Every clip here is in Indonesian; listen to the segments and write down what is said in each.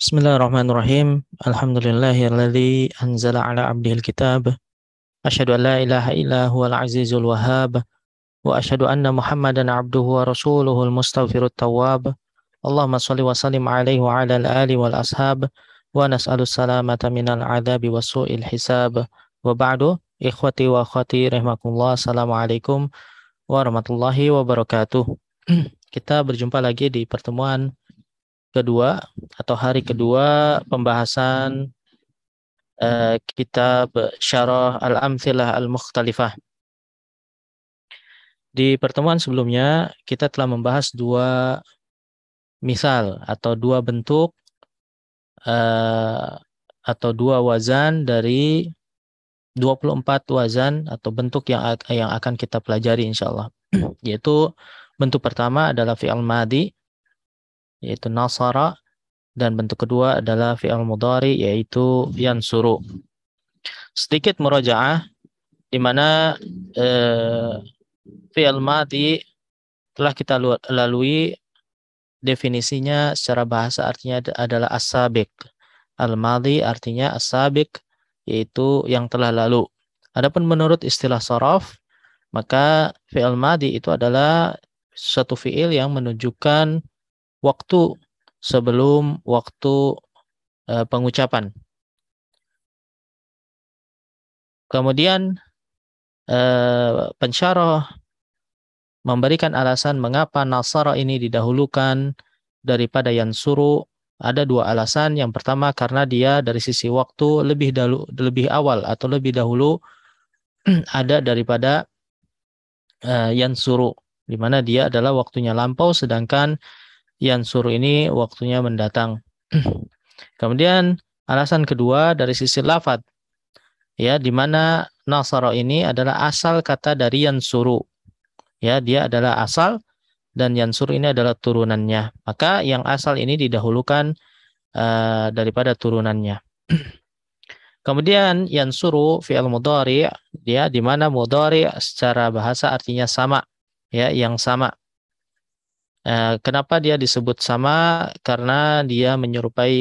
بسم الله الرحمن الرحيم الحمد لله الذي أنزل على عبده الكتاب أشهد أن لا إله إلا هو العزيز الوهاب وأشهد أن محمدا عبده ورسوله المستغفر التواب اللهم صل وسلم عليه وعلى الآل والأصحاب ونسأل السلامة من العذاب وسوء الحساب وبعد إخوتي وأخواتي رحمكم الله السلام عليكم ورحمة الله وبركاته Kita berjumpa lagi di pertemuan kedua atau hari hmm. kedua pembahasan uh, kitab Syarah Al-Amthilah Al-Mukhtalifah. Di pertemuan sebelumnya kita telah membahas dua misal atau dua bentuk uh, atau dua wazan dari 24 wazan atau bentuk yang yang akan kita pelajari insya Allah. Yaitu bentuk pertama adalah fi'al madi yaitu nasara dan bentuk kedua adalah fi'il mudhari yaitu yansuru. Sedikit murajaah di mana eh, fi'il mati telah kita lalui definisinya secara bahasa artinya adalah asabik. al madi artinya asabik yaitu yang telah lalu. Adapun menurut istilah sorof, maka fi'il madi itu adalah suatu fi'il yang menunjukkan waktu sebelum waktu uh, pengucapan. Kemudian uh, pensyarah memberikan alasan mengapa nasara ini didahulukan daripada yang suruh Ada dua alasan. Yang pertama karena dia dari sisi waktu lebih dahulu, lebih awal atau lebih dahulu ada daripada uh, eh, suruh di mana dia adalah waktunya lampau sedangkan yansur ini waktunya mendatang. Kemudian alasan kedua dari sisi lafat. Ya, di mana nasara ini adalah asal kata dari yansuru. Ya, dia adalah asal dan yansur ini adalah turunannya. Maka yang asal ini didahulukan uh, daripada turunannya. Kemudian yansuru fiel mudhari ya di mana mudhari secara bahasa artinya sama ya yang sama Eh, kenapa dia disebut sama? Karena dia menyerupai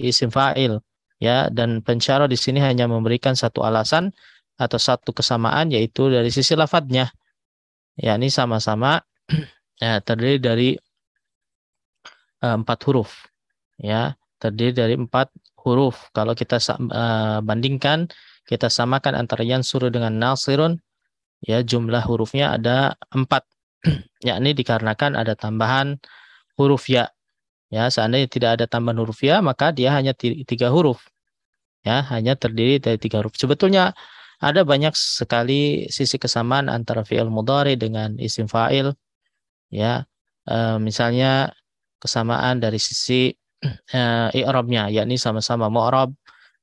isim fa'il ya dan pencara di sini hanya memberikan satu alasan atau satu kesamaan yaitu dari sisi lafadznya. Ya, ini sama-sama ya, terdiri dari eh, empat huruf ya terdiri dari empat huruf kalau kita uh, bandingkan kita samakan antara yang suruh dengan nasirun ya jumlah hurufnya ada empat yakni dikarenakan ada tambahan huruf ya. Ya, seandainya tidak ada tambahan huruf ya, maka dia hanya tiga huruf. Ya, hanya terdiri dari tiga huruf. Sebetulnya ada banyak sekali sisi kesamaan antara fi'il mudhari dengan isim fa'il. Ya, e, misalnya kesamaan dari sisi e, i'rabnya, yakni sama-sama mu'rab.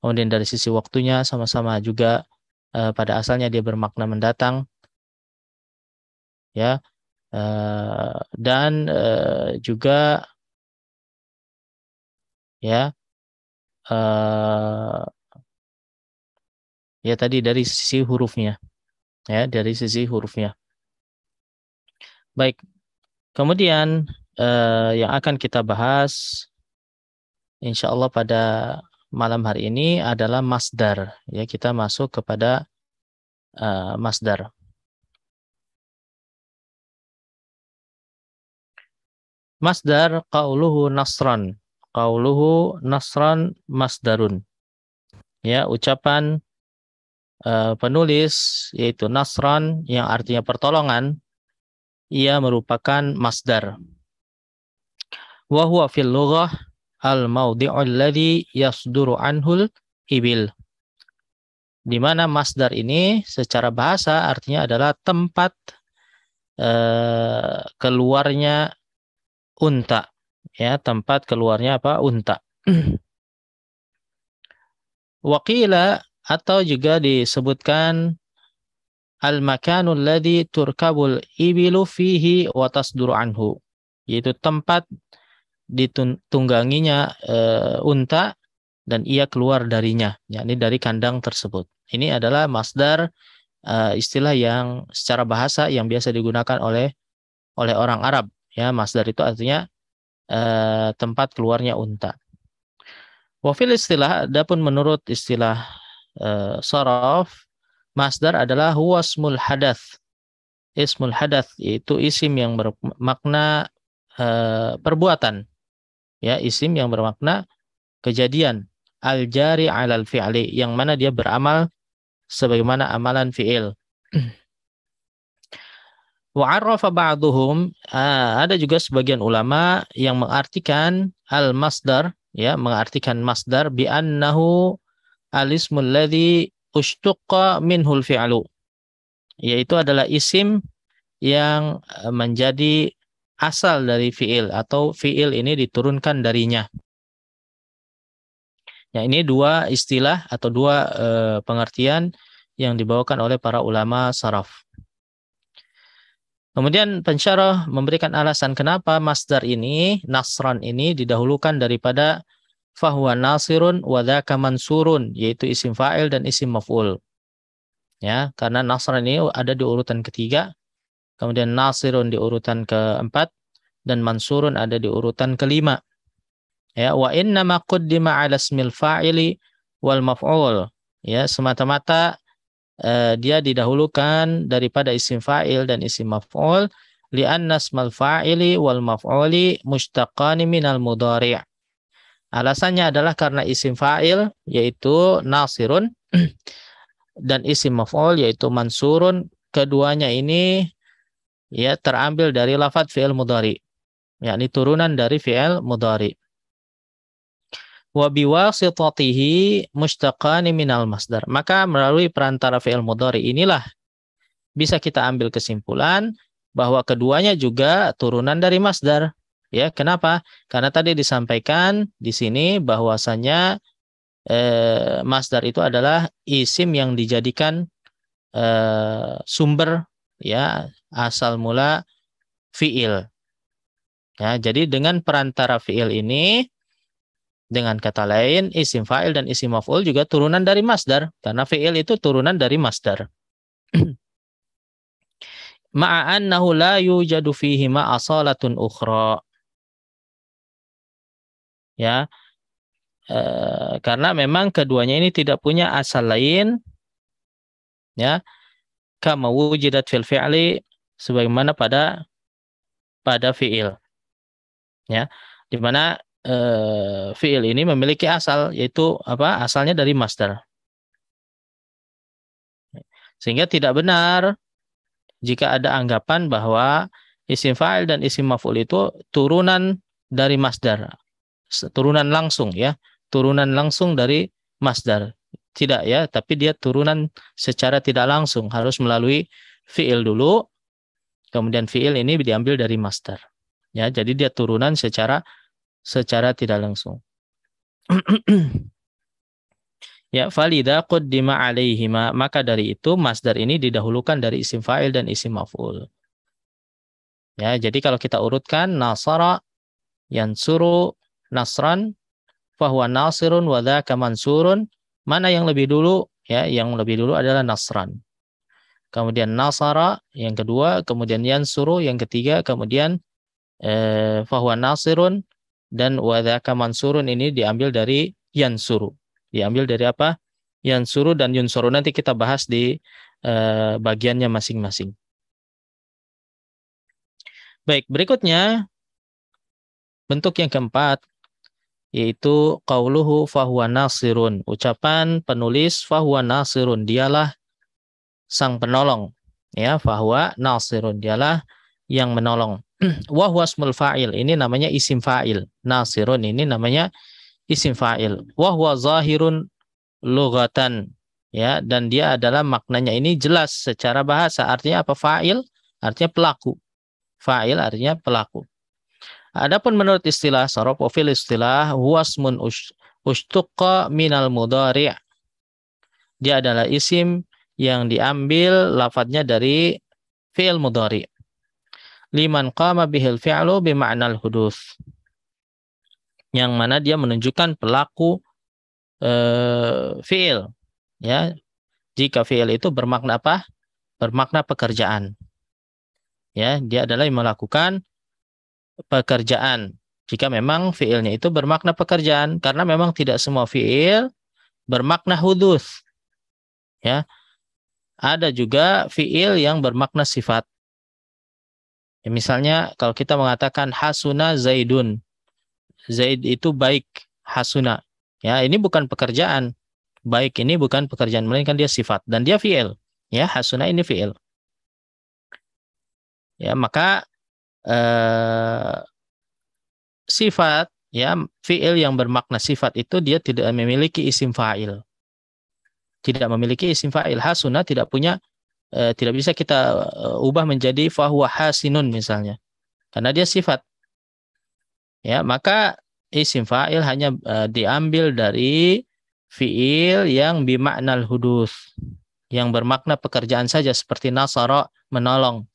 Kemudian dari sisi waktunya sama-sama juga e, pada asalnya dia bermakna mendatang. Ya, Eh, dan uh, juga ya uh, ya tadi dari sisi hurufnya ya dari sisi hurufnya baik kemudian uh, yang akan kita bahas insya Allah pada malam hari ini adalah masdar ya kita masuk kepada uh, masdar Masdar kauluhu nasran. kauluhu nasran masdarun. Ya, ucapan uh, penulis yaitu nasran yang artinya pertolongan ia merupakan masdar. Wa huwa fil lughah al maudhi'u alladhi yasduru anhul ibil. Di mana masdar ini secara bahasa artinya adalah tempat eh, keluarnya unta ya tempat keluarnya apa unta wakila atau juga disebutkan al makanul ladhi turkabul ibilu fihi wa tasduru anhu yaitu tempat ditungganginya e, unta dan ia keluar darinya yakni dari kandang tersebut ini adalah masdar e, istilah yang secara bahasa yang biasa digunakan oleh oleh orang Arab Ya, masdar itu artinya eh, tempat keluarnya unta. Wafil istilah, adapun menurut istilah eh, sorof masdar adalah huwasmul hadath. Ismul hadath yaitu isim yang bermakna eh, perbuatan. Ya, isim yang bermakna kejadian al jari alal fi'li yang mana dia beramal sebagaimana amalan fi'il. Wa'arrafa ba'duhum ah, ada juga sebagian ulama yang mengartikan al-masdar ya mengartikan masdar bi annahu al-ismul ladzi ushtuqa minhul fi'lu yaitu adalah isim yang eh, menjadi asal dari fi'il atau fi'il ini diturunkan darinya. Ya ini dua istilah atau dua uh, pengertian yang dibawakan oleh para ulama saraf. Kemudian pensyarah memberikan alasan kenapa masdar ini, nasran ini didahulukan daripada fahuwa nasirun wadhaka mansurun, yaitu isim fa'il dan isim maf'ul. Ya, karena nasran ini ada di urutan ketiga, kemudian nasirun di urutan keempat, dan mansurun ada di urutan kelima. Ya, wa inna ma quddima ala ismil fa'ili wal maf'ul. Ya, semata-mata eh, dia didahulukan daripada isim fa'il dan isim maf'ul li'anna ismal fa'ili wal maf'uli mushtaqani minal mudhari'. Alasannya adalah karena isim fa'il yaitu nasirun dan isim maf'ul yaitu mansurun keduanya ini ya terambil dari lafadz fi'il mudhari yakni turunan dari fi'il mudhari wa biwasitatihi mustaqani minal masdar. Maka melalui perantara fi'il mudhari inilah bisa kita ambil kesimpulan bahwa keduanya juga turunan dari masdar. Ya, kenapa? Karena tadi disampaikan di sini bahwasanya eh, masdar itu adalah isim yang dijadikan eh, sumber ya asal mula fi'il. Ya, jadi dengan perantara fi'il ini dengan kata lain, isim fa'il dan isim maf'ul juga turunan dari masdar karena fi'il itu turunan dari masdar. Ma'annahu la yujadu fihi ma ukhra. Ya. E, karena memang keduanya ini tidak punya asal lain ya kama wujidat fil fi'li sebagaimana pada pada fi'il. Ya, Dimana eh, fiil ini memiliki asal yaitu apa asalnya dari master sehingga tidak benar jika ada anggapan bahwa isim fa'il dan isim maf'ul itu turunan dari masdar turunan langsung ya turunan langsung dari masdar tidak ya tapi dia turunan secara tidak langsung harus melalui fi'il dulu kemudian fi'il ini diambil dari masdar ya jadi dia turunan secara secara tidak langsung. ya falida qaddima alaihima maka dari itu masdar ini didahulukan dari isim fa'il dan isim maf'ul. Ya, jadi kalau kita urutkan nasara yang suru nasran fahuwa nasirun wa dzaaka mansurun mana yang lebih dulu ya yang lebih dulu adalah nasran kemudian nasara yang kedua kemudian yansuru yang ketiga kemudian eh, fahuwa nasirun dan wadaka mansurun ini diambil dari yansuru. Diambil dari apa? Yansuru dan yunsuru nanti kita bahas di uh, bagiannya masing-masing. Baik, berikutnya bentuk yang keempat yaitu qauluhu fahuwa nasirun. Ucapan penulis fahuwa nasirun, dialah sang penolong. Ya, fahuwa nasirun, dialah yang menolong. wahwasmul fa'il. Ini namanya isim fa'il. Nasirun ini namanya isim fa'il. Wahwa zahirun lugatan. Ya, dan dia adalah maknanya ini jelas secara bahasa. Artinya apa? Fa'il artinya pelaku. Fa'il artinya pelaku. Adapun menurut istilah sorok profil istilah huwasmun ushtuqqa minal mudhari'. Dia adalah isim yang diambil lafadznya dari fi'il mudhari' liman qama bihil fi'lu bima'nal hudus. Yang mana dia menunjukkan pelaku eh, fi'il. Ya. Jika fi'il itu bermakna apa? Bermakna pekerjaan. Ya, dia adalah yang melakukan pekerjaan. Jika memang fi'ilnya itu bermakna pekerjaan karena memang tidak semua fi'il bermakna hudus. Ya. Ada juga fi'il yang bermakna sifat Ya, misalnya kalau kita mengatakan hasuna zaidun. Zaid itu baik, hasuna. Ya, ini bukan pekerjaan. Baik ini bukan pekerjaan melainkan dia sifat dan dia fi'il. Ya, hasuna ini fi'il. Ya, maka eh, sifat ya fi'il yang bermakna sifat itu dia tidak memiliki isim fa'il. Tidak memiliki isim fa'il. Hasuna tidak punya Eh, tidak bisa kita eh, ubah menjadi fahuwa hasinun misalnya. Karena dia sifat. Ya, maka isim fa'il hanya eh, diambil dari fi'il yang bimaknal hudus. Yang bermakna pekerjaan saja seperti nasara menolong.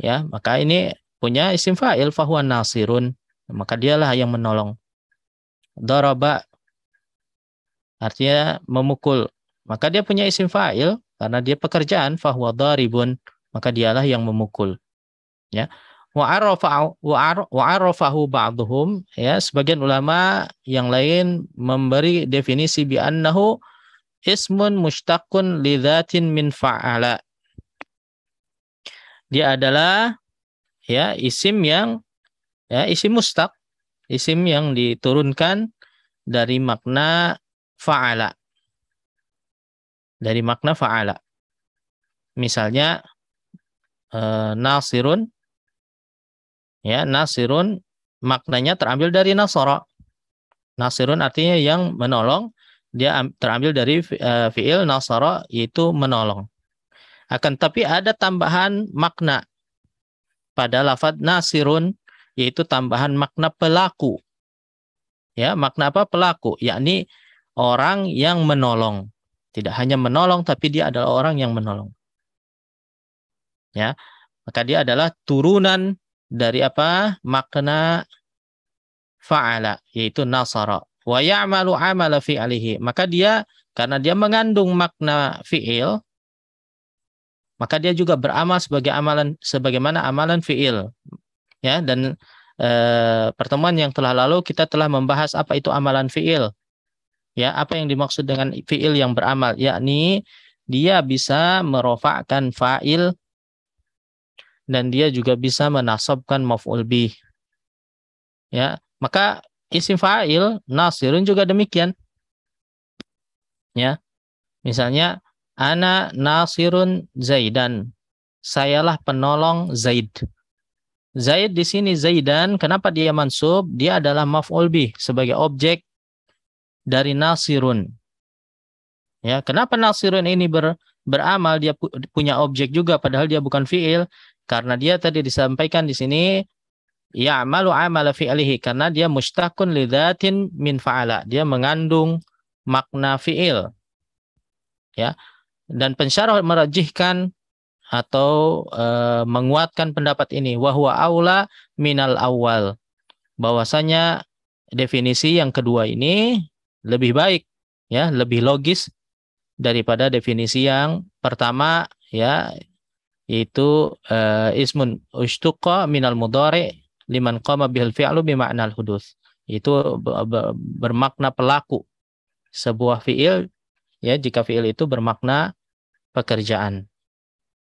Ya, maka ini punya isim fa'il fahuwa nasirun. Maka dialah yang menolong. Daraba artinya memukul. Maka dia punya isim fa'il karena dia pekerjaan fahuwa daribun maka dialah yang memukul ya wa arafahu ba'dhum ya sebagian ulama yang lain memberi definisi bi annahu ismun mustaqun li min fa'ala dia adalah ya isim yang ya isim mustaq isim yang diturunkan dari makna fa'ala dari makna fa'ala. Misalnya eh, nasirun ya nasirun maknanya terambil dari nasara. Nasirun artinya yang menolong, dia terambil dari eh, fiil nasara yaitu menolong. Akan tapi ada tambahan makna pada lafaz nasirun yaitu tambahan makna pelaku. Ya, makna apa pelaku? Yakni orang yang menolong tidak hanya menolong, tapi dia adalah orang yang menolong. Ya, maka dia adalah turunan dari apa? Makna fa'ala, yaitu nasara. Wa ya'malu amala fi'alihi. Maka dia, karena dia mengandung makna fi'il, maka dia juga beramal sebagai amalan sebagaimana amalan fi'il. Ya, dan e, pertemuan yang telah lalu kita telah membahas apa itu amalan fi'il Ya, apa yang dimaksud dengan fiil yang beramal? Yakni dia bisa merofakkan fa'il dan dia juga bisa menasobkan maf'ul bih. Ya, maka isim fa'il nasirun juga demikian. Ya. Misalnya ana nasirun Zaidan. Sayalah penolong Zaid. Zaid di sini Zaidan, kenapa dia mansub? Dia adalah maf'ul bih sebagai objek dari nasirun. Ya, kenapa nasirun ini ber, beramal dia pu, punya objek juga padahal dia bukan fiil karena dia tadi disampaikan di sini ya'malu amala fi'lihi karena dia mustaqun lidatin min fa'ala. Dia mengandung makna fiil. Ya. Dan pensyarah merajihkan atau e, menguatkan pendapat ini wahwa aula minal awal. Bahwasanya definisi yang kedua ini lebih baik ya, lebih logis daripada definisi yang pertama ya itu uh, ismun ustuqa minal mudhari liman qama bihal fi'lu bi ma'nal hudus. Itu bermakna pelaku sebuah fiil ya jika fiil itu bermakna pekerjaan.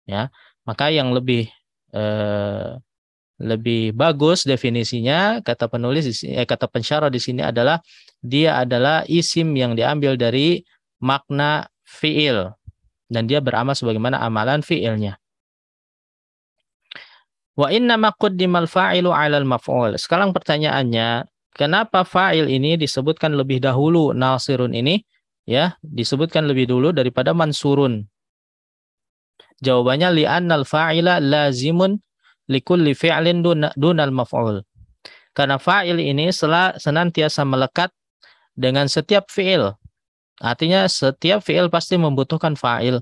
Ya, maka yang lebih eh, lebih bagus definisinya kata penulis eh, kata pensyarah di sini adalah dia adalah isim yang diambil dari makna fiil dan dia beramal sebagaimana amalan fiilnya. Wa inna maqaddimal fa'ilu 'alal maf'ul. Sekarang pertanyaannya, kenapa fa'il ini disebutkan lebih dahulu nasirun ini ya, disebutkan lebih dulu daripada mansurun? Jawabannya li'annal fa'ila lazimun likulli fi'lin duna, dunal maf'ul. Karena fa'il ini selah, senantiasa melekat dengan setiap fi'il. Artinya setiap fi'il pasti membutuhkan fa'il.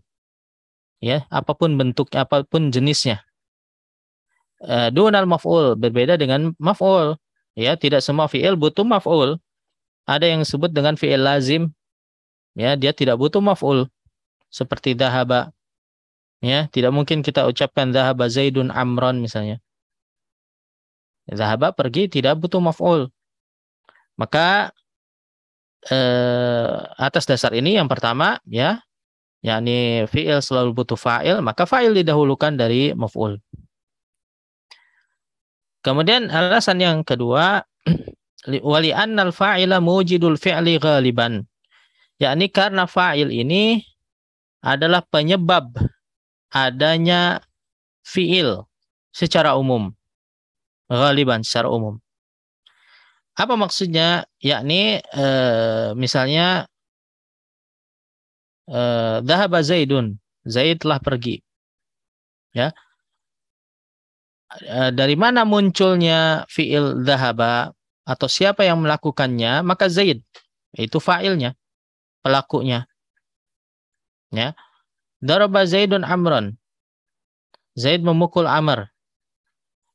Ya, apapun bentuk, apapun jenisnya. Uh, dunal maf'ul berbeda dengan maf'ul. Ya, tidak semua fi'il butuh maf'ul. Ada yang disebut dengan fi'il lazim. Ya, dia tidak butuh maf'ul. Seperti dahaba, Ya, tidak mungkin kita ucapkan zahaba Zaidun amron misalnya. Zahaba pergi tidak butuh maf'ul. Maka eh, atas dasar ini yang pertama ya, yakni fi'il selalu butuh fa'il, maka fa'il didahulukan dari maf'ul. Kemudian alasan yang kedua wali annal fa'ila mujidul fi'li ghaliban. Yakni karena fa'il ini adalah penyebab adanya fiil secara umum. Ghaliban secara umum. Apa maksudnya? Yakni e, misalnya e, eh, Dahaba Zaidun. Zaid telah pergi. Ya. E, dari mana munculnya fiil dahaba atau siapa yang melakukannya? Maka Zaid. Itu fa'ilnya. Pelakunya. Ya. Daraba Zaidun Amron. Zaid memukul Amr.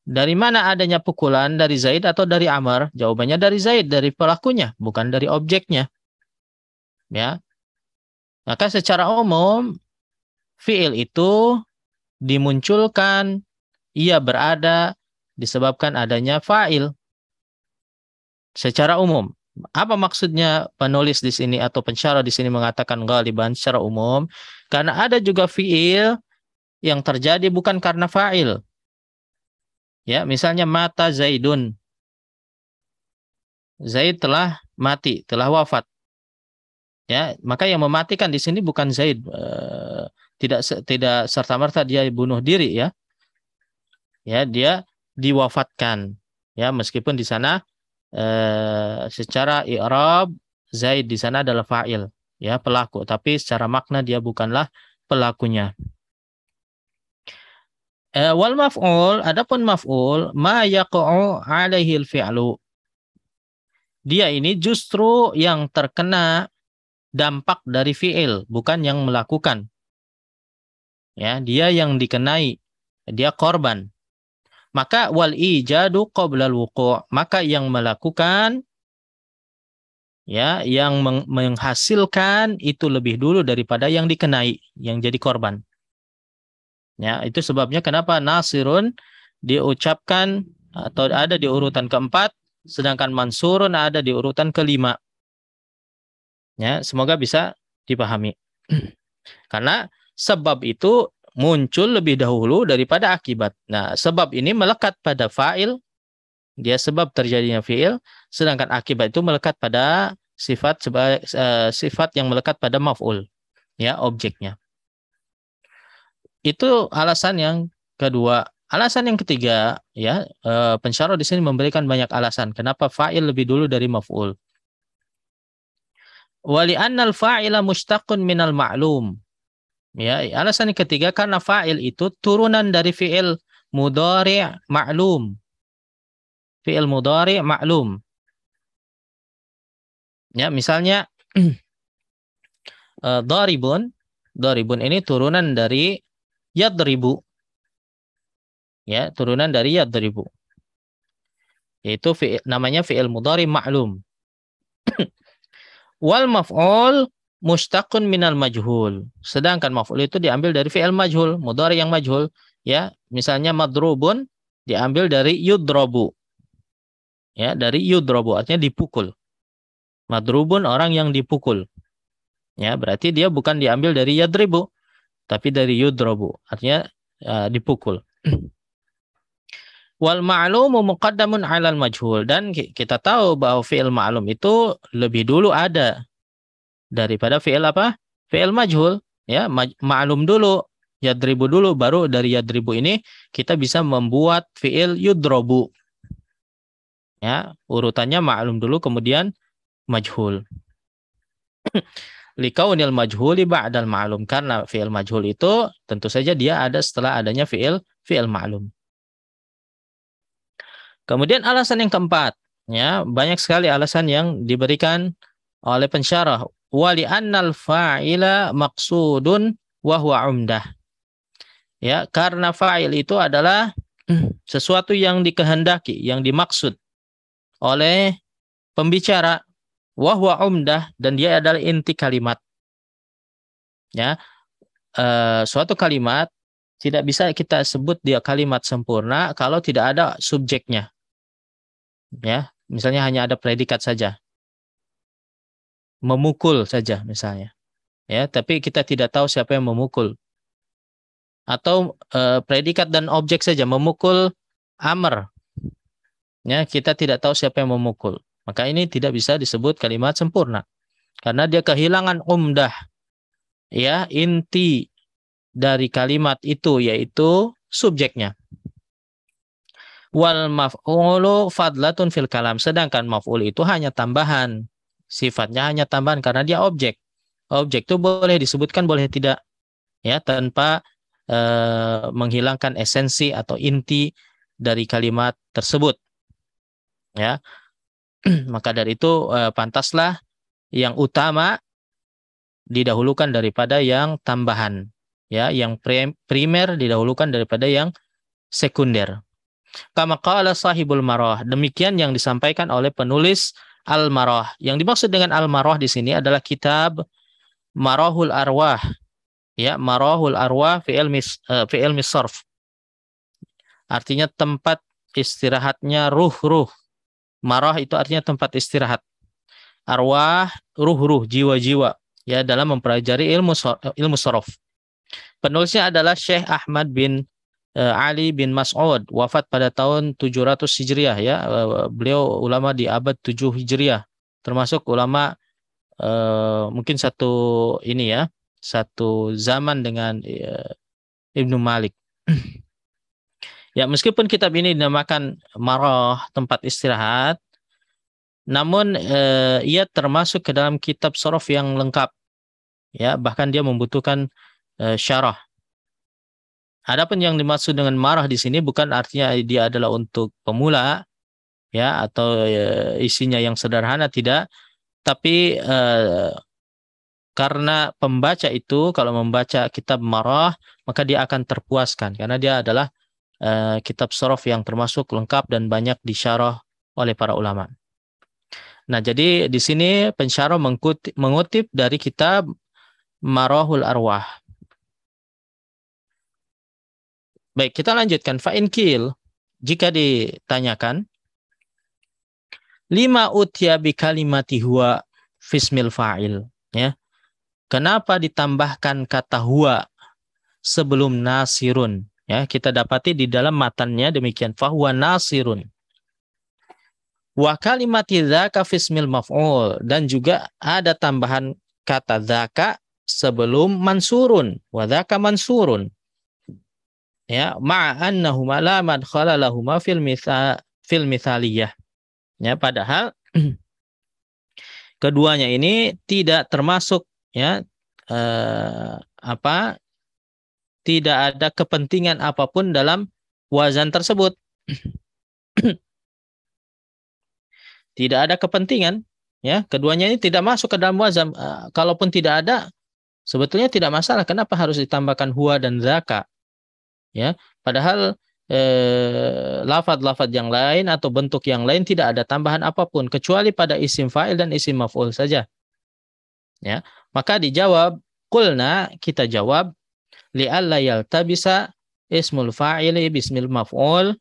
Dari mana adanya pukulan? Dari Zaid atau dari Amr? Jawabannya dari Zaid, dari pelakunya, bukan dari objeknya. Ya. Maka secara umum fiil itu dimunculkan ia berada disebabkan adanya fa'il secara umum. Apa maksudnya penulis di sini atau pensyarah di sini mengatakan ghaliban secara umum? Karena ada juga fiil yang terjadi bukan karena fa'il. Ya, misalnya mata Zaidun. Zaid telah mati, telah wafat. Ya, maka yang mematikan di sini bukan Zaid. Eh, tidak tidak serta-merta dia bunuh diri ya. Ya, dia diwafatkan. Ya, meskipun di sana Eh, secara i'rab Zaid di sana adalah fa'il ya pelaku tapi secara makna dia bukanlah pelakunya. Eh, wal maf'ul adapun maf'ul ma yaqu'u alaihi fi'lu. Dia ini justru yang terkena dampak dari fi'il bukan yang melakukan. Ya, dia yang dikenai, dia korban. Maka wal ijadu qabla wuqu'. Maka yang melakukan ya yang meng menghasilkan itu lebih dulu daripada yang dikenai, yang jadi korban. Ya, itu sebabnya kenapa nasirun diucapkan atau ada di urutan keempat sedangkan mansurun ada di urutan kelima. Ya, semoga bisa dipahami. Karena sebab itu muncul lebih dahulu daripada akibat. Nah, sebab ini melekat pada fa'il, dia sebab terjadinya fi'il, sedangkan akibat itu melekat pada sifat eh, sifat yang melekat pada maf'ul, ya, objeknya. Itu alasan yang kedua. Alasan yang ketiga, ya, uh, pensyarah di sini memberikan banyak alasan kenapa fa'il lebih dulu dari maf'ul. Wali annal fa'ila min minal ma'lum Ya, alasan yang ketiga karena fa'il itu turunan dari fi'il mudhari' ma'lum. Fi'il mudhari' ma'lum. Ya, misalnya eh, daribun, daribun ini turunan dari yadribu. Ya, turunan dari yadribu. Yaitu fi'il, namanya fi'il mudhari' ma'lum. Wal maf'ul mustaqun minal majhul. Sedangkan maf'ul itu diambil dari fi'il majhul, mudhari yang majhul, ya. Misalnya madrubun diambil dari yudrobu. Ya, dari yudrobu artinya dipukul. Madrubun orang yang dipukul. Ya, berarti dia bukan diambil dari yadribu, tapi dari yudrobu, artinya uh, dipukul. Wal ma'lumu muqaddamun 'alal majhul dan kita tahu bahwa fi'il ma'lum itu lebih dulu ada daripada fi'il apa? Fi'il majhul, ya, ma'lum dulu, yadribu dulu baru dari yadribu ini kita bisa membuat fi'il yudrobu. Ya, urutannya ma'lum dulu kemudian majhul. Likaunil majhuli ba'dal ma'lum karena fi'il majhul itu tentu saja dia ada setelah adanya fi'il fi'il ma'lum. Kemudian alasan yang keempat, ya banyak sekali alasan yang diberikan oleh pensyarah wali annal fa'ila maksudun wa huwa umdah. Ya, karena fa'il itu adalah hmm, sesuatu yang dikehendaki, yang dimaksud oleh pembicara wahwa huwa umdah dan dia adalah inti kalimat. Ya. E, suatu kalimat tidak bisa kita sebut dia kalimat sempurna kalau tidak ada subjeknya. Ya, misalnya hanya ada predikat saja memukul saja misalnya. Ya, tapi kita tidak tahu siapa yang memukul. Atau e, predikat dan objek saja memukul amr. Ya, kita tidak tahu siapa yang memukul. Maka ini tidak bisa disebut kalimat sempurna. Karena dia kehilangan umdah. Ya, inti dari kalimat itu yaitu subjeknya wal maf'ulu fadlatun fil kalam sedangkan maf'ul itu hanya tambahan sifatnya hanya tambahan karena dia objek. Objek itu boleh disebutkan boleh tidak ya tanpa eh, menghilangkan esensi atau inti dari kalimat tersebut. Ya. Maka dari itu eh, pantaslah yang utama didahulukan daripada yang tambahan ya yang primer didahulukan daripada yang sekunder. Kama qala sahibul marah. Demikian yang disampaikan oleh penulis Al-Marah. Yang dimaksud dengan Al-Marah di sini adalah kitab Marahul Arwah. Ya, Marahul Arwah fi'il mis, uh, eh, fi Artinya tempat istirahatnya ruh-ruh. Marah itu artinya tempat istirahat. Arwah, ruh-ruh, jiwa-jiwa ya dalam mempelajari ilmu ilmu sorof. Penulisnya adalah Syekh Ahmad bin Eh, Ali bin Mas'ud wafat pada tahun 700 Hijriah ya. Eh, beliau ulama di abad 7 Hijriah, termasuk ulama eh, mungkin satu ini ya, satu zaman dengan eh, Ibnu Malik. ya, meskipun kitab ini dinamakan Marah, tempat istirahat, namun eh, ia termasuk ke dalam kitab sorof yang lengkap. Ya, bahkan dia membutuhkan eh, syarah Adapun yang dimaksud dengan marah di sini bukan artinya dia adalah untuk pemula ya atau e, isinya yang sederhana tidak, tapi e, karena pembaca itu kalau membaca kitab marah maka dia akan terpuaskan karena dia adalah e, kitab sorof yang termasuk lengkap dan banyak disyarah oleh para ulama. Nah, jadi di sini pensyarah mengutip, dari kitab marohul Arwah Baik, kita lanjutkan. Fa'in kil, jika ditanyakan, lima utya bi kalimati huwa fismil fa'il. Ya. Kenapa ditambahkan kata huwa sebelum nasirun? Ya, kita dapati di dalam matannya demikian. Fahuwa nasirun. Wa kalimati dhaka fismil maf'ul dan juga ada tambahan kata dhaka sebelum mansurun. Wa dhaka mansurun ya ma'annahuma la madkhala lahuma fil misa fil misaliyah ya padahal keduanya ini tidak termasuk ya eh, apa tidak ada kepentingan apapun dalam wazan tersebut tidak ada kepentingan ya keduanya ini tidak masuk ke dalam wazan eh, kalaupun tidak ada sebetulnya tidak masalah kenapa harus ditambahkan huwa dan zaka ya padahal eh, lafad eh, yang lain atau bentuk yang lain tidak ada tambahan apapun kecuali pada isim fa'il dan isim maf'ul saja ya maka dijawab kulna kita jawab li li'alla tabisa ismul fa'il bismil maf'ul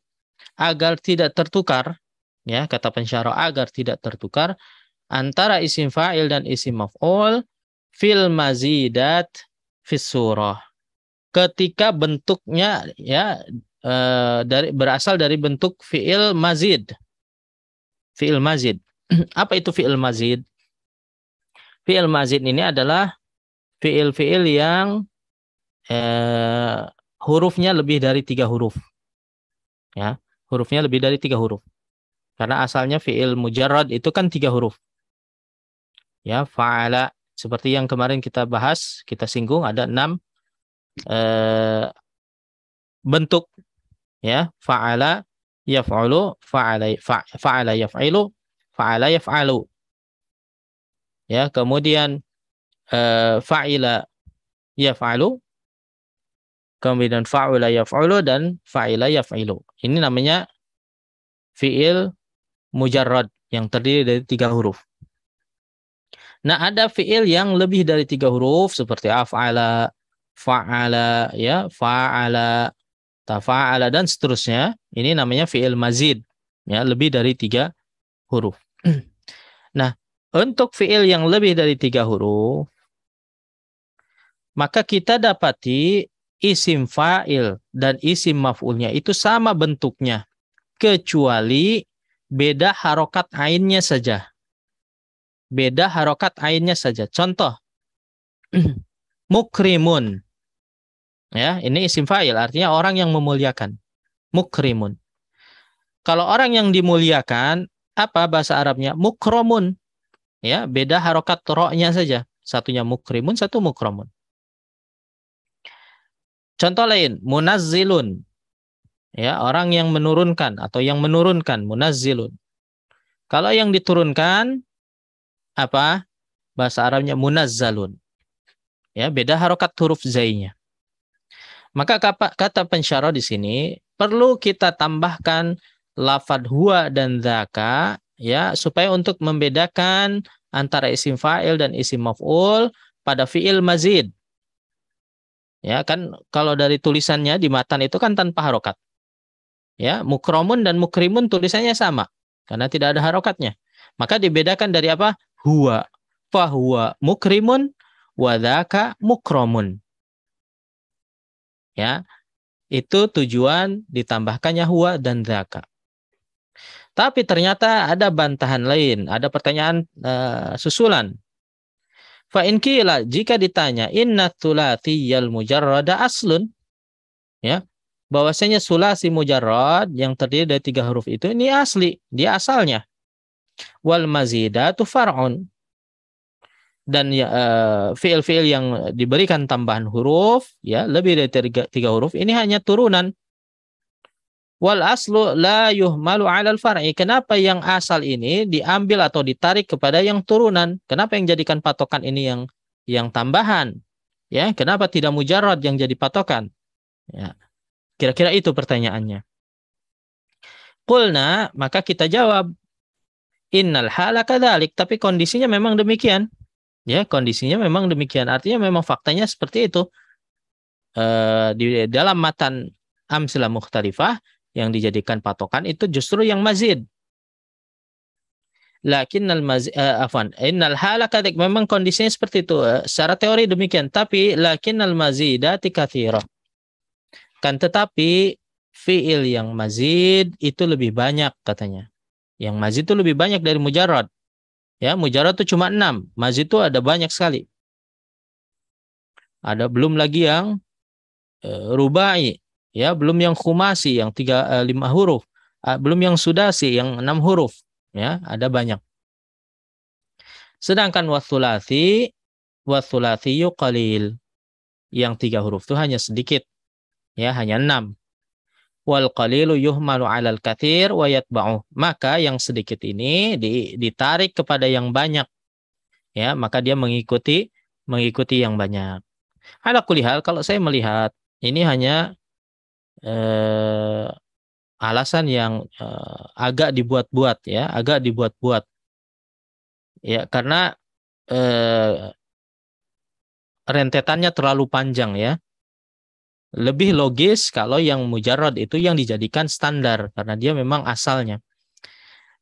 agar tidak tertukar ya kata pensyarah agar tidak tertukar antara isim fa'il dan isim maf'ul fil mazidat fis surah ketika bentuknya ya e, dari berasal dari bentuk fiil mazid. Fiil mazid. Apa itu fiil mazid? Fiil mazid ini adalah fiil-fiil yang e, hurufnya lebih dari tiga huruf. Ya, hurufnya lebih dari tiga huruf. Karena asalnya fiil mujarrad itu kan tiga huruf. Ya, fa'ala seperti yang kemarin kita bahas, kita singgung ada enam Eh, bentuk ya fa'ala yaf'alu fa'ala fa'ala yaf'ilu fa'ala yaf'alu ya kemudian eh, fa'ila yaf'alu kemudian fa'ula yaf'alu dan fa'ila yaf'ilu ini namanya fi'il mujarrad yang terdiri dari tiga huruf Nah, ada fiil yang lebih dari tiga huruf seperti af'ala, fa'ala ya fa'ala tafa'ala dan seterusnya ini namanya fi'il mazid ya lebih dari tiga huruf nah untuk fi'il yang lebih dari tiga huruf maka kita dapati isim fa'il dan isim maf'ulnya itu sama bentuknya kecuali beda harokat ainnya saja beda harokat ainnya saja contoh mukrimun Ya, ini isim fa'il artinya orang yang memuliakan. Mukrimun. Kalau orang yang dimuliakan, apa bahasa Arabnya? Mukromun. Ya, beda harokat roknya saja. Satunya mukrimun, satu mukromun. Contoh lain, munazilun. Ya, orang yang menurunkan atau yang menurunkan munazzilun. Kalau yang diturunkan apa? Bahasa Arabnya munazzalun. Ya, beda harokat huruf zainya. Maka kata pensyarah di sini perlu kita tambahkan lafad huwa dan zaka ya supaya untuk membedakan antara isim fa'il dan isim maf'ul pada fi'il mazid. Ya kan kalau dari tulisannya di matan itu kan tanpa harokat. Ya, mukromun dan mukrimun tulisannya sama karena tidak ada harokatnya. Maka dibedakan dari apa? Huwa, fahuwa mukrimun, wadaka mukromun. Ya. Itu tujuan ditambahkannya huwa dan zaka. Tapi ternyata ada bantahan lain, ada pertanyaan uh, susulan. Fa in jika ditanya inna yal mujarrada aslun ya bahwasanya sulasi mujarrad yang terdiri dari tiga huruf itu ini asli, dia asalnya. Wal mazidatu far'un dan ya uh, fiil-fiil yang diberikan tambahan huruf ya lebih dari tiga, tiga huruf ini hanya turunan wal aslu la yuhmalu alal far'i kenapa yang asal ini diambil atau ditarik kepada yang turunan kenapa yang jadikan patokan ini yang yang tambahan ya kenapa tidak mujarad yang jadi patokan ya kira-kira itu pertanyaannya Kulna maka kita jawab innal hala kadzalik tapi kondisinya memang demikian Ya, kondisinya memang demikian. Artinya memang faktanya seperti itu. E, di dalam matan amsilah mukhtalifah yang dijadikan patokan itu justru yang mazid. Lakinnal mazid uh, eh, afan. Innal hala kadik memang kondisinya seperti itu. Eh, secara teori demikian, tapi lakinnal mazidati katsira. Kan tetapi fiil yang mazid itu lebih banyak katanya. Yang mazid itu lebih banyak dari mujarad. Ya, mujarad itu cuma enam. Mazid itu ada banyak sekali. Ada belum lagi yang e, rubai, ya belum yang khumasi yang tiga e, lima huruf, e, belum yang sudasi yang enam huruf, ya ada banyak. Sedangkan wasulasi, wasulasi yuqalil yang tiga huruf itu hanya sedikit, ya hanya enam wal qalilu yuhmalu 'alal kathir wa yatba'u. Maka yang sedikit ini ditarik kepada yang banyak. Ya, maka dia mengikuti mengikuti yang banyak. Ala kulihal kalau saya melihat ini hanya eh, alasan yang eh, agak dibuat-buat ya, agak dibuat-buat. Ya, karena eh, rentetannya terlalu panjang ya. Lebih logis kalau yang mujarad itu yang dijadikan standar karena dia memang asalnya.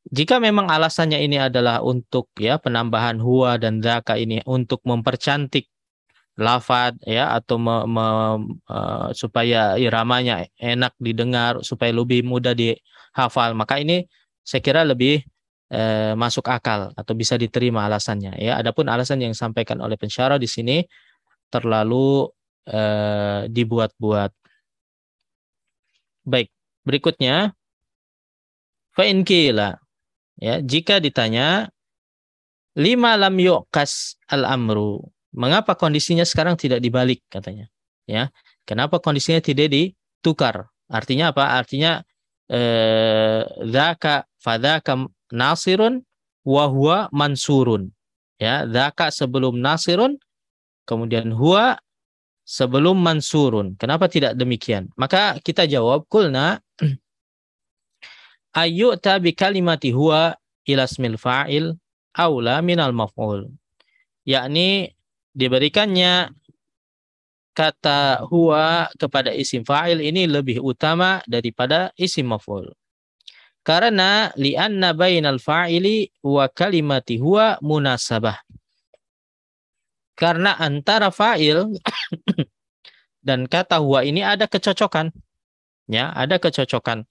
Jika memang alasannya ini adalah untuk ya penambahan huwa dan zaka ini untuk mempercantik lafad ya atau me, me, uh, supaya iramanya enak didengar supaya lebih mudah dihafal maka ini saya kira lebih uh, masuk akal atau bisa diterima alasannya ya adapun alasan yang disampaikan oleh pensyarah di sini terlalu Eh, dibuat-buat. Baik, berikutnya fa'in kila ya jika ditanya lima lam yuqas al amru mengapa kondisinya sekarang tidak dibalik katanya ya kenapa kondisinya tidak ditukar artinya apa artinya eh, zaka fadaka nasirun wa huwa mansurun ya zaka sebelum nasirun kemudian huwa sebelum mansurun. Kenapa tidak demikian? Maka kita jawab kulna ayu tabi kalimati huwa ilasmil fa'il aula minal maf'ul. Yakni diberikannya kata huwa kepada isim fa'il ini lebih utama daripada isim maf'ul. Karena li'anna bainal fa'ili wa kalimati huwa munasabah. Karena antara fa'il dan kata huwa ini ada kecocokan. Ya, ada kecocokan.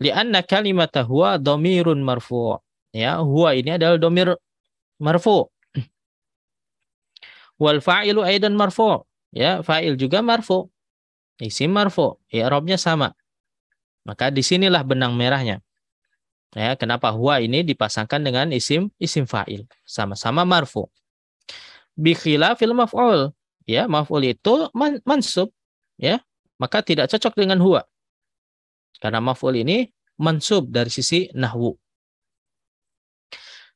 Lianna kalimat huwa domirun marfu. Ya, huwa ini adalah domir marfu. Wal fa'ilu aidan marfu. Ya, fa'il juga marfu. Isim marfu. I'rabnya ya, sama. Maka disinilah benang merahnya. Ya, kenapa huwa ini dipasangkan dengan isim isim fa'il. Sama-sama marfu. Bikhila fil maf'ul. Ya, maf'ul itu man, mansub, ya. Maka tidak cocok dengan huwa. Karena maf'ul ini mansub dari sisi nahwu.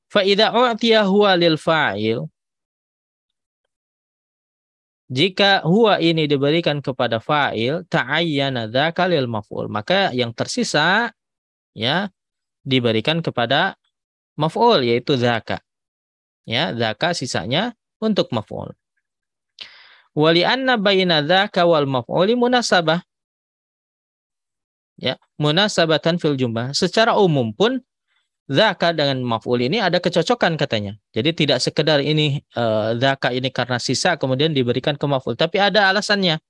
Fa idza u'tiya huwa lil fa'il jika huwa ini diberikan kepada fa'il ta'ayyana dzaka lil maf'ul maka yang tersisa ya diberikan kepada maf'ul yaitu dzaka ya dzaka sisanya untuk maf'ul. Wali anna bayna dzaka wal maf'uli munasabah. Ya, munasabatan fil jumlah. Secara umum pun Zaka dengan maf'ul ini ada kecocokan katanya. Jadi tidak sekedar ini uh, ini karena sisa kemudian diberikan ke maf'ul, tapi ada alasannya.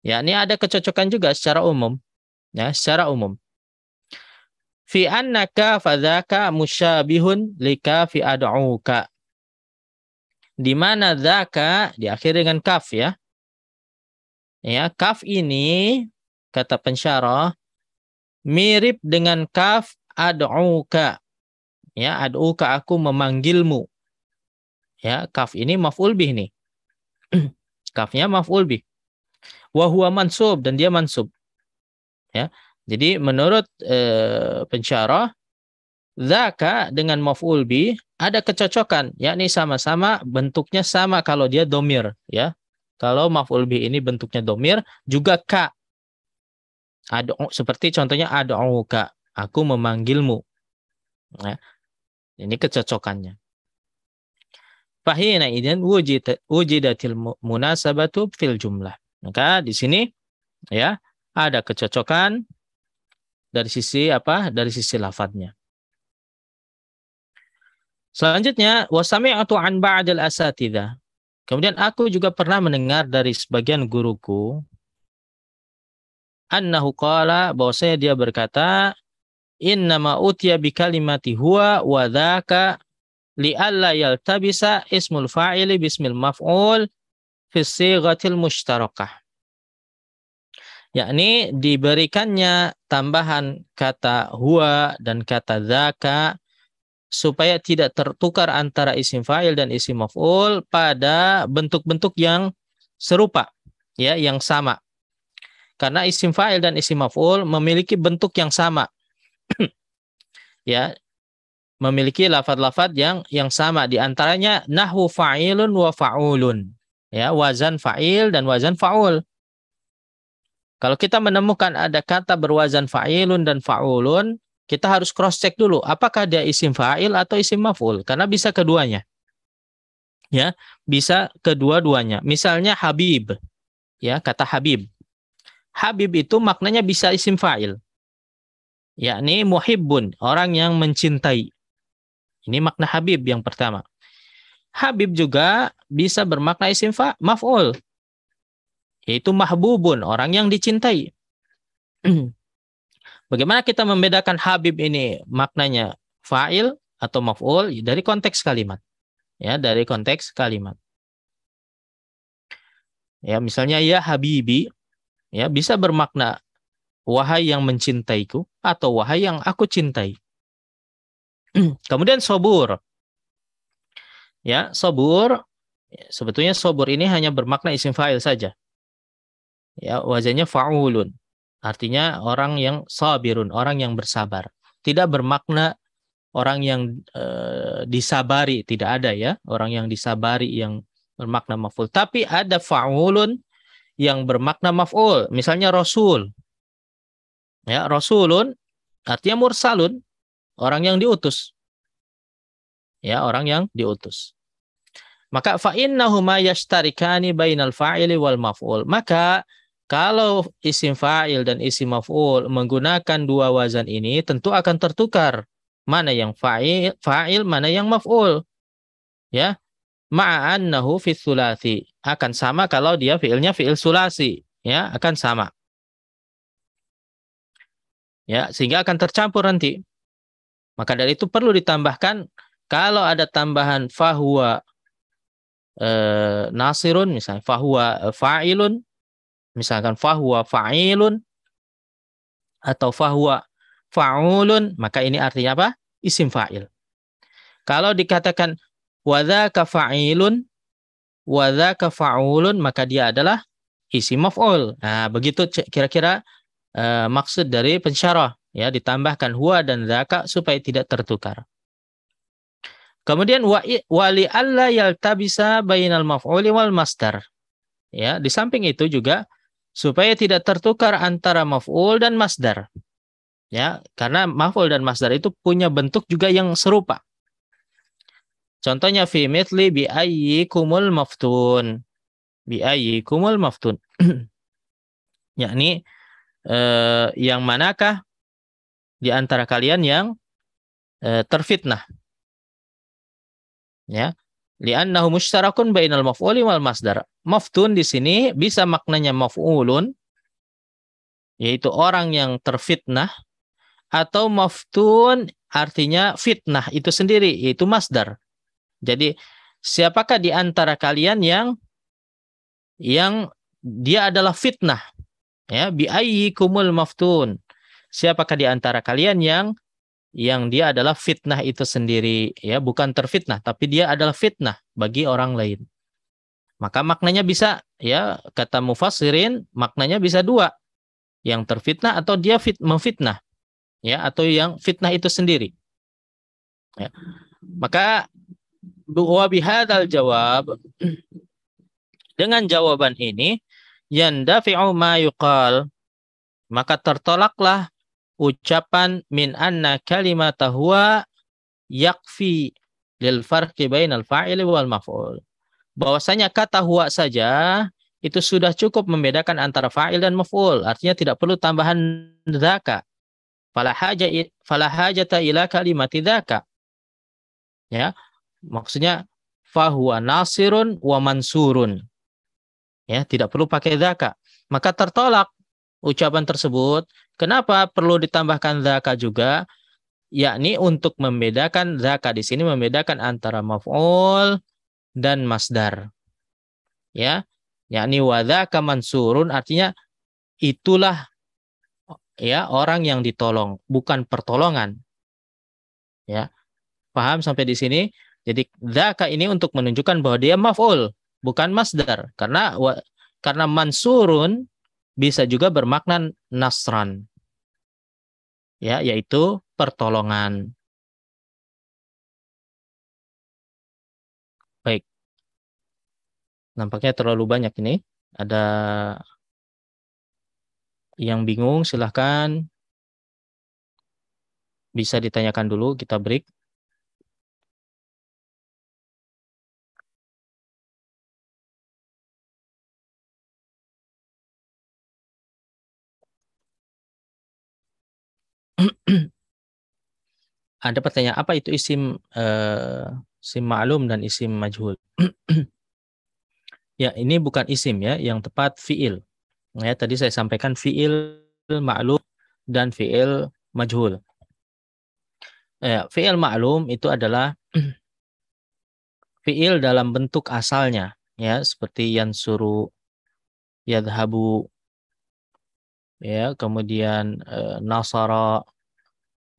Ya, ini ada kecocokan juga secara umum. Ya, secara umum. Fi annaka fadzaka musyabihun lika fi ad'uka. Di mana zaka diakhiri dengan kaf ya. Ya, kaf ini kata pensyarah mirip dengan kaf ad'uka. Ya, ad'uka aku memanggilmu. Ya, kaf ini maf'ul bih nih. Kafnya maf'ul bih. Wa huwa mansub dan dia mansub. Ya. Jadi menurut e, pensyarah zaka dengan maf'ul bih ada kecocokan, yakni sama-sama bentuknya sama kalau dia domir, ya. Kalau maf'ul bi ini bentuknya domir, juga ka. Ada seperti contohnya ada ad'uka, aku memanggilmu. Ya. Ini kecocokannya. Fahina idzan wujidatil munasabatu fil jumlah. Maka di sini ya ada kecocokan dari sisi apa? Dari sisi lafadznya. Selanjutnya wasami'atu an ba'dil asatidah. Kemudian aku juga pernah mendengar dari sebagian guruku annahu qala bahwasanya dia berkata innama utiya bi kalimati huwa wa dzaka li'alla yaltabisa ismul fa'ili bismil maf'ul fi sighatil mushtarakah yakni diberikannya tambahan kata huwa dan kata dzaka supaya tidak tertukar antara isim fa'il dan isim maf'ul pada bentuk-bentuk yang serupa ya yang sama. Karena isim fa'il dan isim maf'ul memiliki bentuk yang sama. ya, memiliki lafat-lafat yang yang sama di antaranya nahwu fa'ilun wa fa'ulun. Ya, wazan fa'il dan wazan fa'ul. Kalau kita menemukan ada kata berwazan fa'ilun dan fa'ulun, kita harus cross check dulu apakah dia isim fa'il atau isim maf'ul karena bisa keduanya. Ya, bisa kedua-duanya. Misalnya Habib. Ya, kata Habib. Habib itu maknanya bisa isim fa'il. Yakni muhibbun, orang yang mencintai. Ini makna Habib yang pertama. Habib juga bisa bermakna isim fa, maf'ul. Yaitu mahbubun, orang yang dicintai. Bagaimana kita membedakan Habib ini maknanya fa'il atau maf'ul dari konteks kalimat. Ya, dari konteks kalimat. Ya, misalnya ya habibi ya bisa bermakna wahai yang mencintaiku atau wahai yang aku cintai. Kemudian sobur. Ya, sobur sebetulnya sobur ini hanya bermakna isim fa'il saja. Ya, wajahnya fa'ulun. Artinya orang yang sabirun, orang yang bersabar. Tidak bermakna orang yang e, disabari, tidak ada ya. Orang yang disabari yang bermakna maf'ul. Tapi ada fa'ulun yang bermakna maf'ul. Misalnya rasul. Ya, rasulun artinya mursalun, orang yang diutus. Ya, orang yang diutus. Maka fa yashtarikani bainal fa'ili wal maf'ul. Maka kalau isim fa'il dan isim maf'ul menggunakan dua wazan ini tentu akan tertukar. Mana yang fa'il, fa'il mana yang maf'ul. Ya. Ma'annahu fi sulasi. Akan sama kalau dia fi'ilnya fi'il sulasi. Ya, akan sama. Ya, sehingga akan tercampur nanti. Maka dari itu perlu ditambahkan kalau ada tambahan fahuwa e, eh, nasirun misalnya fahuwa e, eh, fa'ilun Misalkan fahuwa fa'ilun atau fahuwa fa'ulun, maka ini artinya apa? Isim fa'il. Kalau dikatakan wadzaka fa'ilun, wadzaka fa'ulun, maka dia adalah isim maf'ul. Nah, begitu kira-kira uh, maksud dari pensyarah ya ditambahkan huwa dan zaka supaya tidak tertukar. Kemudian wali alla yaltabisa bainal maf'uli wal masdar. Ya, di samping itu juga supaya tidak tertukar antara maf'ul dan masdar. Ya, karena maf'ul dan masdar itu punya bentuk juga yang serupa. Contohnya fi mithli bi ayyikumul maftun. Bi ayyikumul maftun. yakni eh, yang manakah di antara kalian yang eh, terfitnah. Ya. Li'annahu mushtarakun bainal maf'uli wal masdar. Maftun di sini bisa maknanya maf'ulun yaitu orang yang terfitnah atau maftun artinya fitnah itu sendiri yaitu masdar. Jadi siapakah di antara kalian yang yang dia adalah fitnah ya bi'ayyikumul kumul maftun. Siapakah di antara kalian yang yang dia adalah fitnah itu sendiri ya bukan terfitnah tapi dia adalah fitnah bagi orang lain maka maknanya bisa ya kata mufasirin maknanya bisa dua yang terfitnah atau dia fit, memfitnah ya atau yang fitnah itu sendiri ya. maka wa jawab dengan jawaban ini yandafi'u ma yuqal maka tertolaklah ucapan min anna kalimat yakfi lil farqi bainal fa'il wal maf'ul. Bahwasanya kata huwa saja itu sudah cukup membedakan antara fa'il dan maf'ul. Artinya tidak perlu tambahan dzaka. Fala haja fala hajata ila kalimati dzaka. Ya. Maksudnya fahuwa nasirun wa mansurun. Ya, tidak perlu pakai dzaka. Maka tertolak ucapan tersebut. Kenapa perlu ditambahkan zaka juga? Yakni untuk membedakan zaka di sini membedakan antara maf'ul dan masdar. Ya, yakni wadzaka mansurun artinya itulah ya orang yang ditolong, bukan pertolongan. Ya. Paham sampai di sini? Jadi zaka ini untuk menunjukkan bahwa dia maf'ul, bukan masdar. Karena karena mansurun bisa juga bermakna nasran. Ya, yaitu pertolongan. Baik. Nampaknya terlalu banyak ini. Ada yang bingung silahkan bisa ditanyakan dulu, kita break. ada pertanyaan apa itu isim uh, isim ma'lum dan isim majhul ya ini bukan isim ya yang tepat fiil ya tadi saya sampaikan fiil ma'lum dan fiil majhul ya, fiil ma'lum itu adalah fiil dalam bentuk asalnya ya seperti yang yadhabu ya kemudian uh, nasara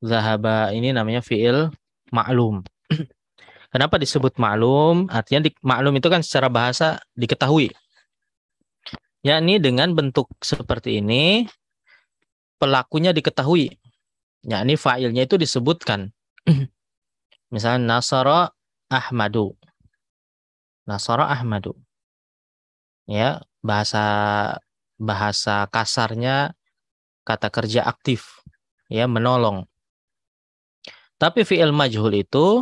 Zahaba ini namanya fiil maklum. Kenapa disebut maklum? Artinya di, maklum itu kan secara bahasa diketahui. Ya ini dengan bentuk seperti ini pelakunya diketahui. Ya ini failnya itu disebutkan. Misalnya Nasara Ahmadu. Nasara Ahmadu. Ya, bahasa bahasa kasarnya kata kerja aktif ya menolong tapi fiil majhul itu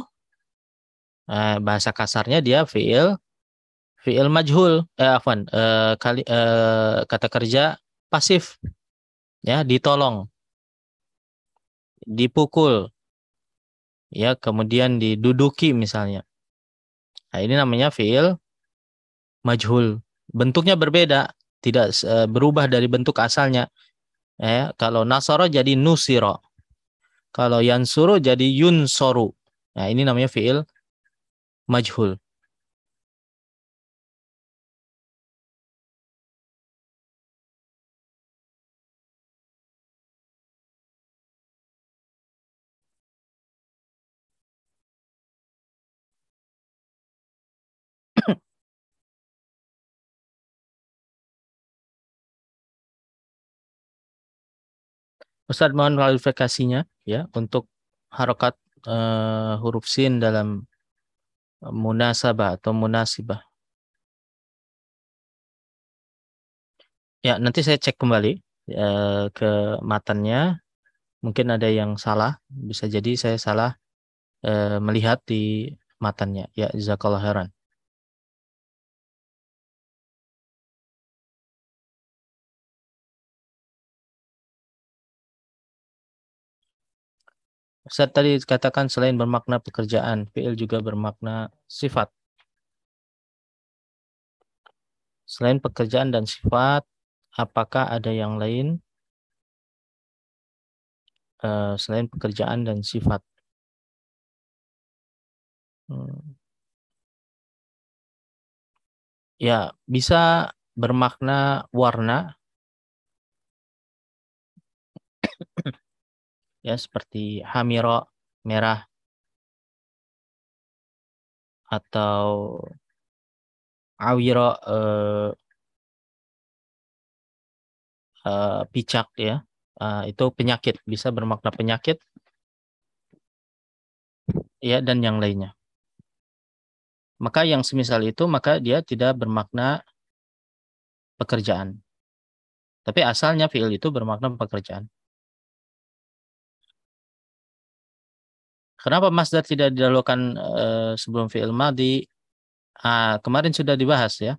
eh, bahasa kasarnya dia fiil fiil majhul eh afwan eh, kali eh, kata kerja pasif ya ditolong dipukul ya kemudian diduduki misalnya nah ini namanya fiil majhul bentuknya berbeda tidak eh, berubah dari bentuk asalnya eh, kalau nasoro jadi nusiro kalau yansuru jadi yunsoru. Nah, ini namanya fiil majhul. Ustaz mohon klarifikasinya ya untuk harokat uh, huruf sin dalam eh, munasabah atau munasibah. Ya, nanti saya cek kembali uh, ke matanya, Mungkin ada yang salah, bisa jadi saya salah uh, melihat di matanya. Ya, jazakallah heran. Ustaz tadi katakan selain bermakna pekerjaan, PL juga bermakna sifat. Selain pekerjaan dan sifat, apakah ada yang lain eh, selain pekerjaan dan sifat? Hmm. Ya, bisa bermakna warna ya seperti hamiro merah atau awiro eh, uh, eh, picak ya uh, itu penyakit bisa bermakna penyakit ya dan yang lainnya maka yang semisal itu maka dia tidak bermakna pekerjaan tapi asalnya fiil itu bermakna pekerjaan Kenapa masdar tidak didahulukan uh, eh, sebelum fi'il madi? Ah, kemarin sudah dibahas ya.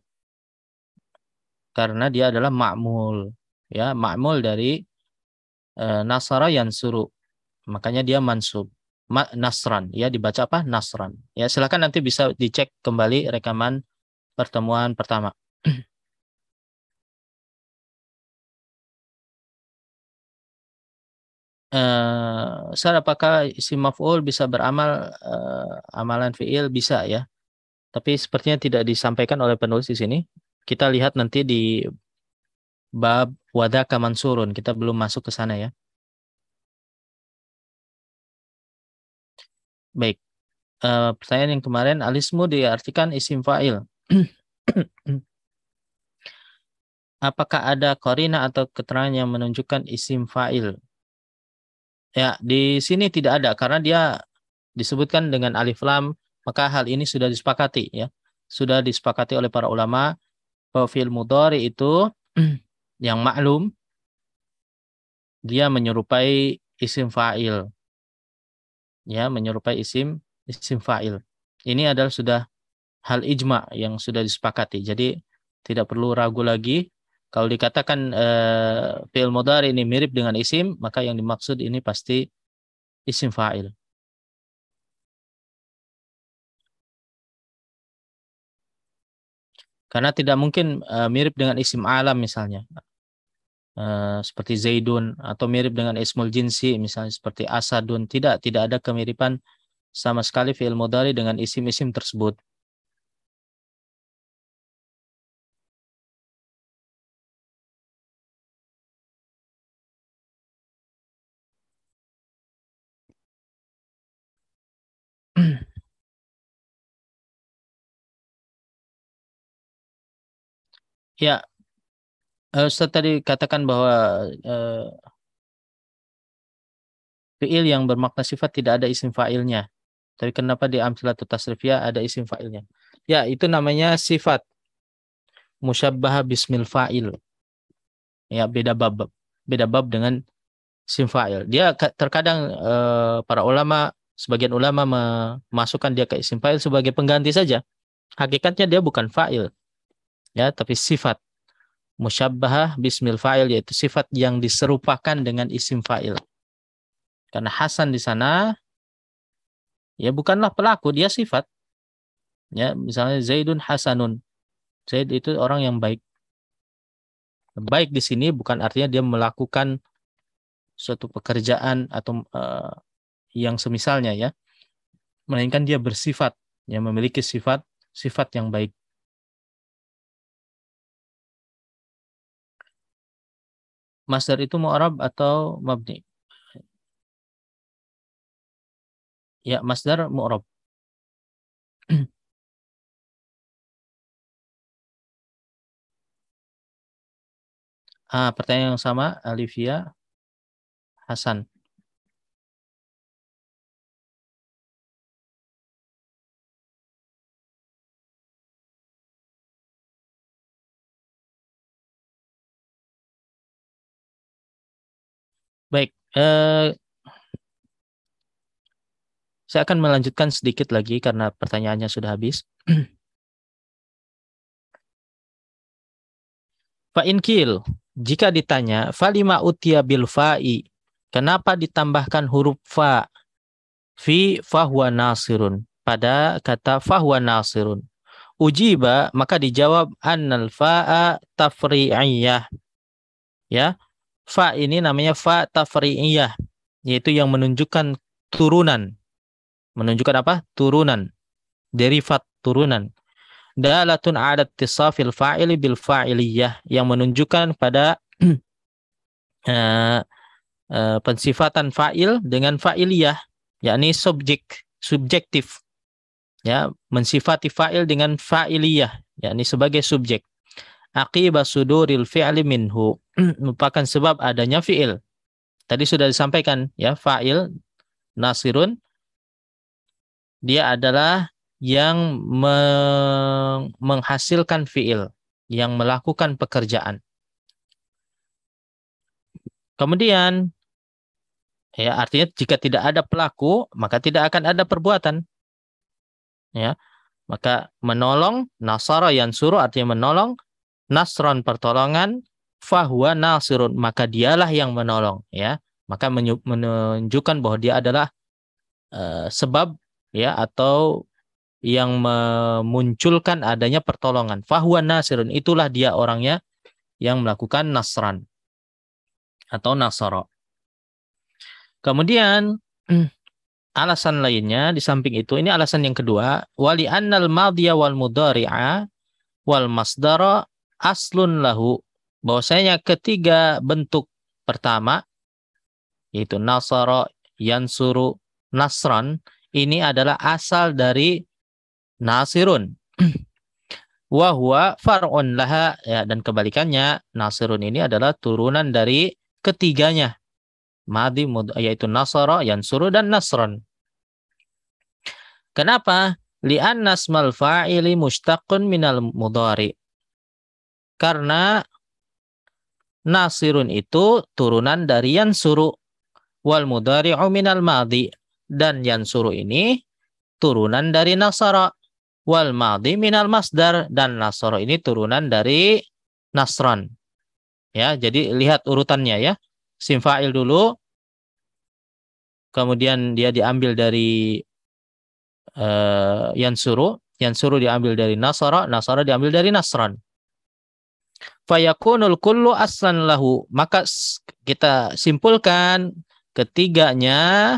Karena dia adalah ma'mul. Ya, ma'mul dari uh, nasara suruh, Makanya dia mansub. Ma, nasran ya dibaca apa? Nasran. Ya, silakan nanti bisa dicek kembali rekaman pertemuan pertama. uh, eh, Ustaz apakah isim maf'ul bisa beramal uh, amalan fi'il bisa ya tapi sepertinya tidak disampaikan oleh penulis di sini kita lihat nanti di bab wadaka mansurun kita belum masuk ke sana ya baik uh, pertanyaan yang kemarin alismu diartikan isim fa'il apakah ada korina atau keterangan yang menunjukkan isim fa'il Ya, di sini tidak ada karena dia disebutkan dengan alif lam, maka hal ini sudah disepakati ya. Sudah disepakati oleh para ulama bahwa fil mudhari itu yang maklum dia menyerupai isim fa'il. Ya, menyerupai isim isim fa'il. Ini adalah sudah hal ijma yang sudah disepakati. Jadi tidak perlu ragu lagi kalau dikatakan eh, fi'il mudhari ini mirip dengan isim, maka yang dimaksud ini pasti isim fa'il. Karena tidak mungkin uh, mirip dengan isim alam misalnya. Eh, seperti Zaidun atau mirip dengan ismul jinsi misalnya seperti Asadun. Tidak, tidak ada kemiripan sama sekali fi'il mudhari dengan isim-isim tersebut. Ya, eh, Ustaz tadi katakan bahwa uh, fiil yang bermakna sifat tidak ada isim fa'ilnya. Tapi kenapa di amsalah tasrifiyah ada isim fa'ilnya? Ya, itu namanya sifat musyabbaha bismil fa'il. Ya, beda bab beda bab dengan isim fa'il. Dia terkadang uh, para ulama sebagian ulama memasukkan dia ke isim fa'il sebagai pengganti saja. Hakikatnya dia bukan fa'il ya tapi sifat musyabbah bismil fa'il yaitu sifat yang diserupakan dengan isim fa'il. Karena Hasan di sana ya bukanlah pelaku, dia sifat. Ya, misalnya Zaidun Hasanun. Zaid itu orang yang baik. Baik di sini bukan artinya dia melakukan suatu pekerjaan atau uh, yang semisalnya ya. Melainkan dia bersifat, yang memiliki sifat sifat yang baik. Masdar itu mu'rab atau mabni? Ya, masdar mu'rab. ah, pertanyaan yang sama, Alivia Hasan. Eh, saya akan melanjutkan sedikit lagi karena pertanyaannya sudah habis. Pak Inkil, jika ditanya, falima utia bil fa'i, kenapa ditambahkan huruf fa? Fi fahuwa nasirun, pada kata fahuwa nasirun. Ujiba, maka dijawab annal fa'a tafri'iyah. Ya, fa ini namanya fa tafri'iyah, yaitu yang menunjukkan turunan. Menunjukkan apa? Turunan. Derivat turunan. Dalatun adat tisafil fa'ili bil fa'iliyah yang menunjukkan pada uh, uh, pensifatan fa'il dengan fa'iliyah, yakni subjek, subjektif. Ya, mensifati fa'il dengan fa'iliyah, yakni sebagai subjek. Aqibah suduril fi'li minhu merupakan sebab adanya fiil. Tadi sudah disampaikan ya, fa'il nasirun dia adalah yang me menghasilkan fiil, yang melakukan pekerjaan. Kemudian ya artinya jika tidak ada pelaku, maka tidak akan ada perbuatan. Ya. Maka menolong nasara yang suruh artinya menolong nasron pertolongan fahuwa nasirun maka dialah yang menolong ya maka menunjukkan bahwa dia adalah uh, sebab ya atau yang memunculkan adanya pertolongan fahuwa nasirun itulah dia orangnya yang melakukan nasran atau nasoro kemudian alasan lainnya di samping itu ini alasan yang kedua wali annal madhiya wal mudhari'a wal masdara aslun lahu bahwasanya ketiga bentuk pertama yaitu nasara yansuru nasran ini adalah asal dari nasirun wahwa far'un laha ya, dan kebalikannya nasirun ini adalah turunan dari ketiganya madi yaitu nasara yansuru dan nasron kenapa li'anna asmal fa'ili mushtaqun minal mudhari karena Nasirun itu turunan dari yansuru wal mudari'u minal madhi dan yansuru ini turunan dari nasara wal madhi minal masdar dan nasara ini turunan dari nasran. Ya, jadi lihat urutannya ya. Simfa'il dulu kemudian dia diambil dari uh, yansuru, yansuru diambil dari nasara, nasara diambil dari nasran fayakunul kullu aslan lahu. Maka kita simpulkan ketiganya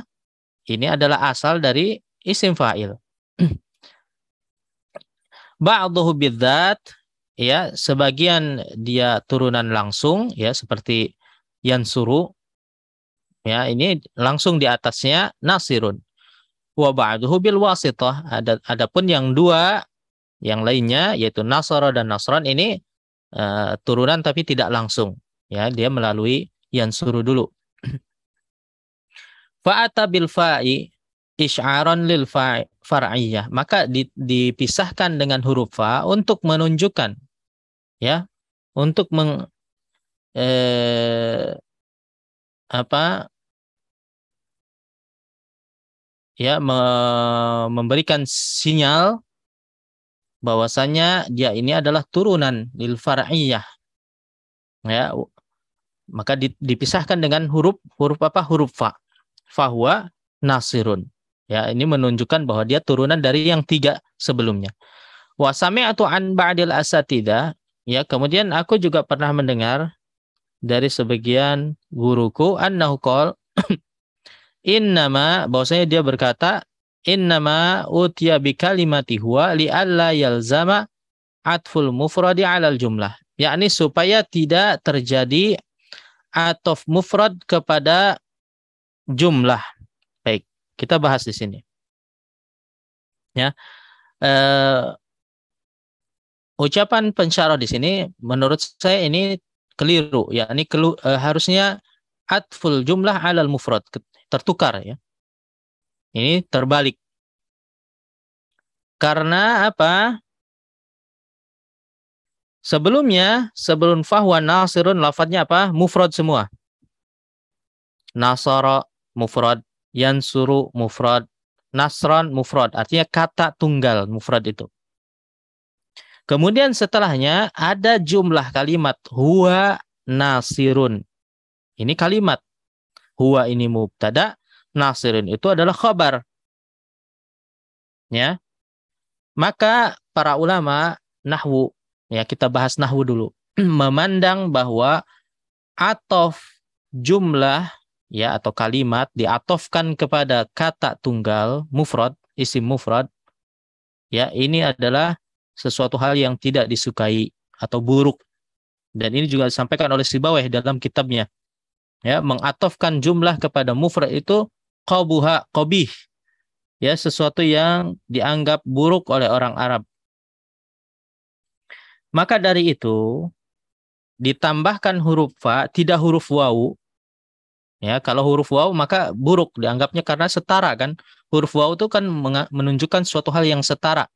ini adalah asal dari isim fa'il. Ba'dhuhu bidzat ya sebagian dia turunan langsung ya seperti yang suruh ya ini langsung di atasnya nasirun wa ba'duhu bil wasithah ada adapun yang dua yang lainnya yaitu nasara dan nasran ini uh, turunan tapi tidak langsung ya dia melalui yang suruh dulu fa'ata bil fa'i isy'aron lil far'iyah maka dipisahkan dengan huruf fa untuk menunjukkan ya untuk meng eh, apa ya me memberikan sinyal bahwasanya dia ini adalah turunan lil far'iyah. Ya, maka dipisahkan dengan huruf huruf apa? huruf fa. Fahuwa nasirun. Ya, ini menunjukkan bahwa dia turunan dari yang tiga sebelumnya. Wa sami'tu an ba'dil asatida. Ya, kemudian aku juga pernah mendengar dari sebagian guruku annahu in nama bahwasanya dia berkata innama utiya bi kalimati huwa li alla yalzama atful mufradi alal jumlah yakni supaya tidak terjadi atof mufrad kepada jumlah baik kita bahas di sini ya uh, ucapan pensyarah di sini menurut saya ini keliru ya ini kelu, e, harusnya atful jumlah alal mufrad tertukar ya ini terbalik. Karena apa? Sebelumnya, sebelum fahwa nasirun, lafadnya apa? Mufrod semua. Nasara, mufrad. Yansuru, mufrad. Nasron, mufrad. Artinya kata tunggal, mufrad itu. Kemudian setelahnya ada jumlah kalimat huwa nasirun. Ini kalimat. Huwa ini mubtada, nasirin itu adalah khabar. Ya. Maka para ulama nahwu, ya kita bahas nahwu dulu, memandang bahwa atof jumlah ya atau kalimat diatofkan kepada kata tunggal mufrad, isim mufrad. Ya, ini adalah sesuatu hal yang tidak disukai atau buruk. Dan ini juga disampaikan oleh Sibawaih dalam kitabnya. Ya, mengatofkan jumlah kepada mufrad itu qabuha qabih ya sesuatu yang dianggap buruk oleh orang Arab. Maka dari itu ditambahkan huruf fa tidak huruf wau. Ya, kalau huruf wau maka buruk dianggapnya karena setara kan. Huruf wau itu kan menunjukkan suatu hal yang setara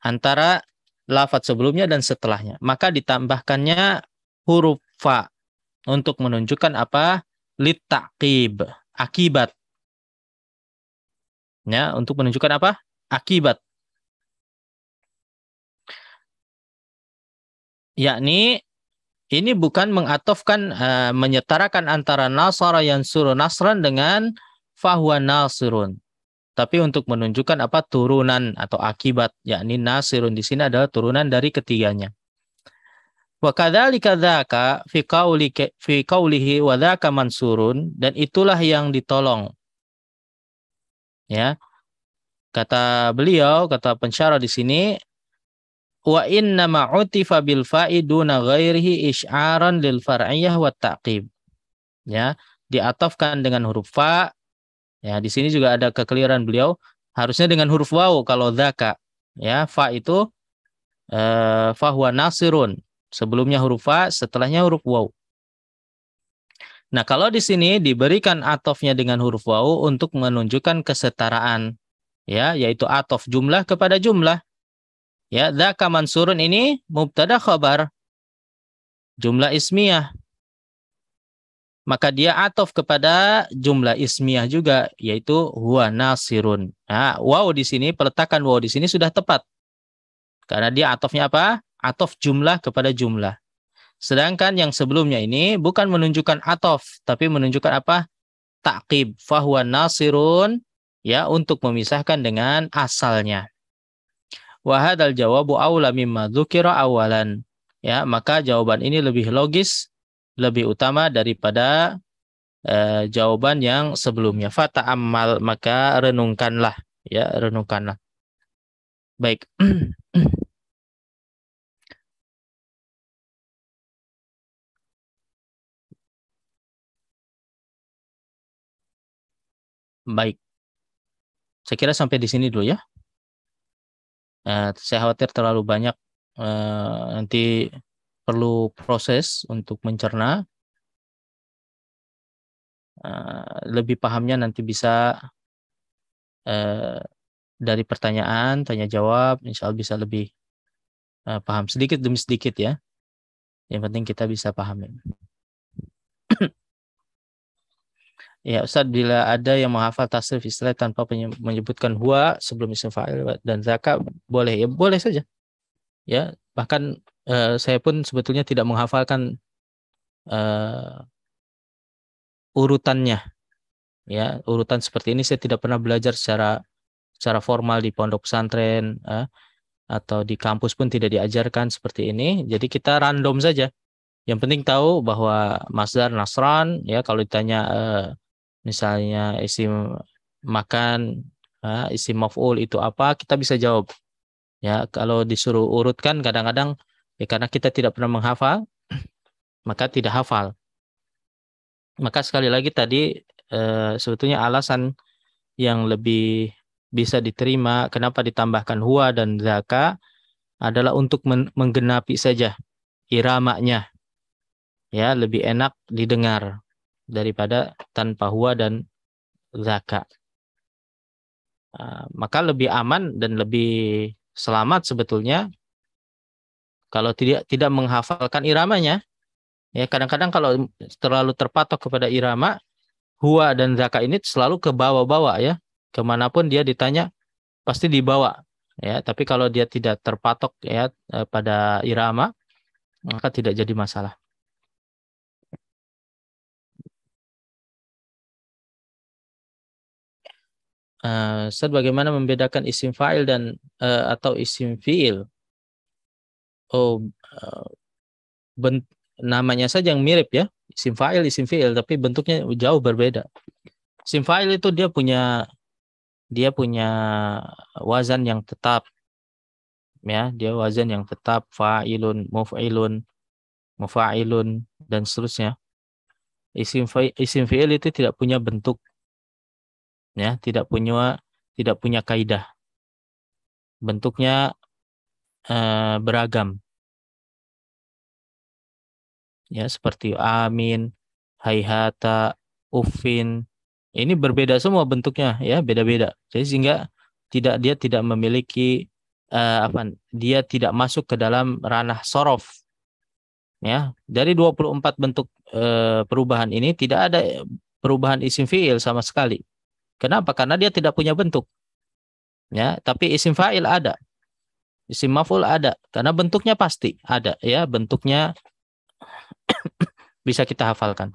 antara lafaz sebelumnya dan setelahnya. Maka ditambahkannya huruf fa untuk menunjukkan apa? litakib akibat. Ya, untuk menunjukkan apa? Akibat. Yakni ini bukan mengatofkan uh, menyetarakan antara nasara yang suruh nasran dengan Fahwa nasirun tapi untuk menunjukkan apa turunan atau akibat yakni nasirun di sini adalah turunan dari ketiganya Wa kadzalika dzaka fi qaulika fi qaulihi wa dzaka mansurun dan itulah yang ditolong. Ya. Kata beliau, kata pensyarah di sini wa inna ma utifa bil fa'i duna ghairihi isy'aran lil far'iyyah wa ta'qib. Ya, diatafkan dengan huruf fa. Ya, di sini juga ada kekeliruan beliau harusnya dengan huruf waw kalau dzaka. Ya, fa itu eh, fahuwa nasirun Sebelumnya huruf fa, setelahnya huruf waw. Nah, kalau di sini diberikan atofnya dengan huruf waw untuk menunjukkan kesetaraan, ya, yaitu atof jumlah kepada jumlah. Ya, dzaka mansurun ini mubtada khabar. Jumlah ismiyah. Maka dia atof kepada jumlah ismiyah juga yaitu huwa nasirun. Nah, waw di sini peletakan waw di sini sudah tepat. Karena dia atofnya apa? atof jumlah kepada jumlah. Sedangkan yang sebelumnya ini bukan menunjukkan atof, tapi menunjukkan apa? Takib, fahuwa nasirun, ya untuk memisahkan dengan asalnya. Wahadal jawabu awla mimma awalan. Ya, maka jawaban ini lebih logis, lebih utama daripada eh, jawaban yang sebelumnya. Fata amal maka renungkanlah, ya renungkanlah. Baik. baik. Saya kira sampai di sini dulu ya. Eh, saya khawatir terlalu banyak uh, nanti perlu proses untuk mencerna. Uh, lebih pahamnya nanti bisa uh, dari pertanyaan, tanya jawab, insya Allah bisa lebih uh, paham sedikit demi sedikit ya. Yang penting kita bisa pahamin. Ya, Ustaz, bila ada yang menghafal tasrif istilah tanpa menyebutkan huwa sebelum isim fa'il dan zakat, boleh ya, boleh saja. Ya, bahkan uh, saya pun sebetulnya tidak menghafalkan uh, urutannya. Ya, urutan seperti ini saya tidak pernah belajar secara secara formal di pondok pesantren uh, atau di kampus pun tidak diajarkan seperti ini. Jadi kita random saja. Yang penting tahu bahwa masdar nasran ya kalau ditanya uh, misalnya isim makan isim maf'ul itu apa kita bisa jawab ya kalau disuruh urutkan kadang-kadang ya karena kita tidak pernah menghafal maka tidak hafal maka sekali lagi tadi eh, sebetulnya alasan yang lebih bisa diterima kenapa ditambahkan huwa dan zaka adalah untuk menggenapi saja iramanya ya lebih enak didengar daripada tanpa huwa dan zakat. Ah, maka lebih aman dan lebih selamat sebetulnya kalau tidak tidak menghafalkan iramanya. Ya kadang-kadang kalau terlalu terpatok kepada irama, huwa dan zakat ini selalu ke bawah-bawah ya. Kemanapun dia ditanya pasti dibawa ya. Tapi kalau dia tidak terpatok ya eh, pada irama, maka tidak jadi masalah. Eh, Ustaz bagaimana membedakan isim fa'il dan uh, atau isim fi'il? Oh, uh, eh, bent namanya saja yang mirip ya. Isim fa'il, isim fi'il tapi bentuknya jauh berbeda. Isim fa'il itu dia punya dia punya wazan yang tetap. Ya, dia wazan yang tetap fa'ilun, muf'ilun, mufa'ilun dan seterusnya. Isim file isim fi'il itu tidak punya bentuk ya tidak punya tidak punya kaidah bentuknya eh, beragam ya seperti amin hayhata ufin ini berbeda semua bentuknya ya beda-beda jadi sehingga tidak dia tidak memiliki eh, apa dia tidak masuk ke dalam ranah sorof ya dari 24 bentuk e, perubahan ini tidak ada perubahan isim fiil sama sekali Kenapa? Karena dia tidak punya bentuk. Ya, tapi isim fa'il ada. Isim maf'ul ada karena bentuknya pasti ada ya, bentuknya bisa kita hafalkan.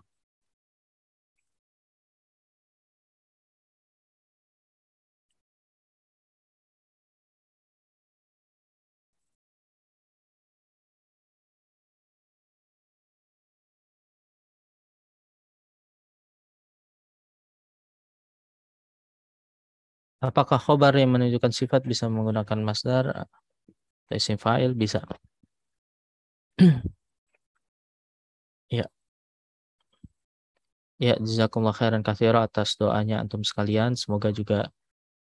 Apakah khobar yang menunjukkan sifat bisa menggunakan masdar atau isim fa'il? Bisa. ya. Ya, jazakumullah khairan kathira atas doanya antum sekalian. Semoga juga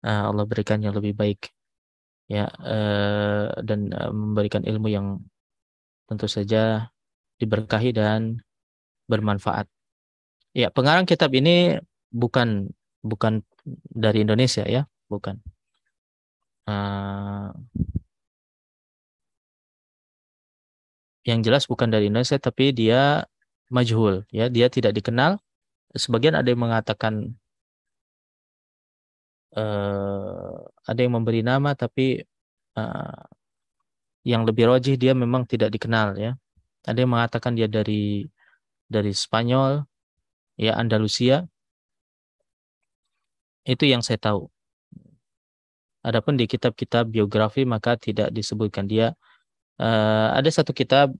uh, Allah berikan yang lebih baik. Ya, uh, dan uh, memberikan ilmu yang tentu saja diberkahi dan bermanfaat. Ya, pengarang kitab ini bukan bukan dari Indonesia ya, bukan. Uh, yang jelas bukan dari Indonesia tapi dia majhul ya, dia tidak dikenal. Sebagian ada yang mengatakan uh, ada yang memberi nama tapi uh, yang lebih rojih dia memang tidak dikenal ya. Ada yang mengatakan dia dari dari Spanyol, ya Andalusia, itu yang saya tahu. Adapun di kitab-kitab biografi maka tidak disebutkan dia. Uh, ada satu kitab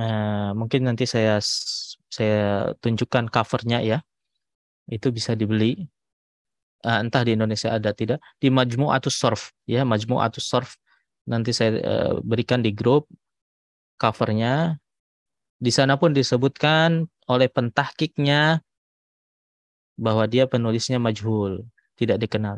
uh, mungkin nanti saya saya tunjukkan covernya ya. Itu bisa dibeli. Uh, entah di Indonesia ada tidak di Majmu atau Surf ya Majmu atau Surf. nanti saya uh, berikan di grup covernya di sana pun disebutkan oleh pentahkiknya bahwa dia penulisnya majhul, tidak dikenal.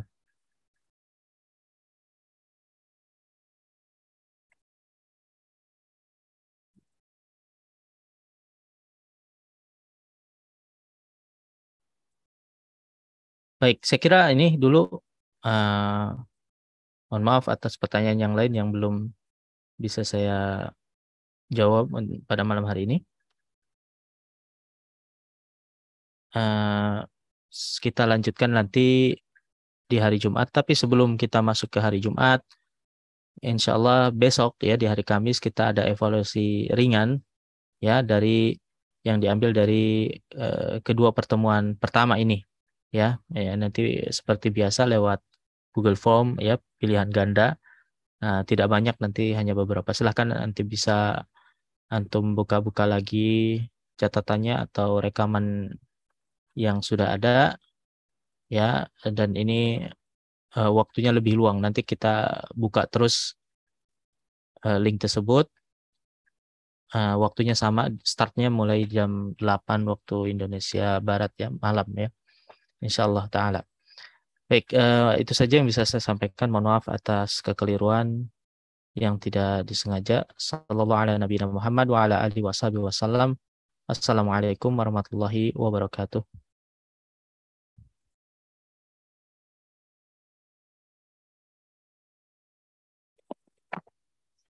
Baik, saya kira ini dulu uh, mohon maaf atas pertanyaan yang lain yang belum bisa saya jawab pada malam hari ini. Uh, kita lanjutkan nanti di hari Jumat. Tapi sebelum kita masuk ke hari Jumat, insya Allah besok ya di hari Kamis kita ada evaluasi ringan ya dari yang diambil dari eh, kedua pertemuan pertama ini ya ya nanti seperti biasa lewat Google Form ya pilihan ganda nah, tidak banyak nanti hanya beberapa silahkan nanti bisa antum buka-buka lagi catatannya atau rekaman yang sudah ada ya dan ini uh, waktunya lebih luang nanti kita buka terus uh, link tersebut uh, waktunya sama startnya mulai jam 8 waktu Indonesia Barat ya malam ya insyaallah taala baik uh, itu saja yang bisa saya sampaikan mohon maaf atas kekeliruan yang tidak disengaja sallallahu ala Nabi Muhammad wa ala alihi wasallam assalamualaikum warahmatullahi wabarakatuh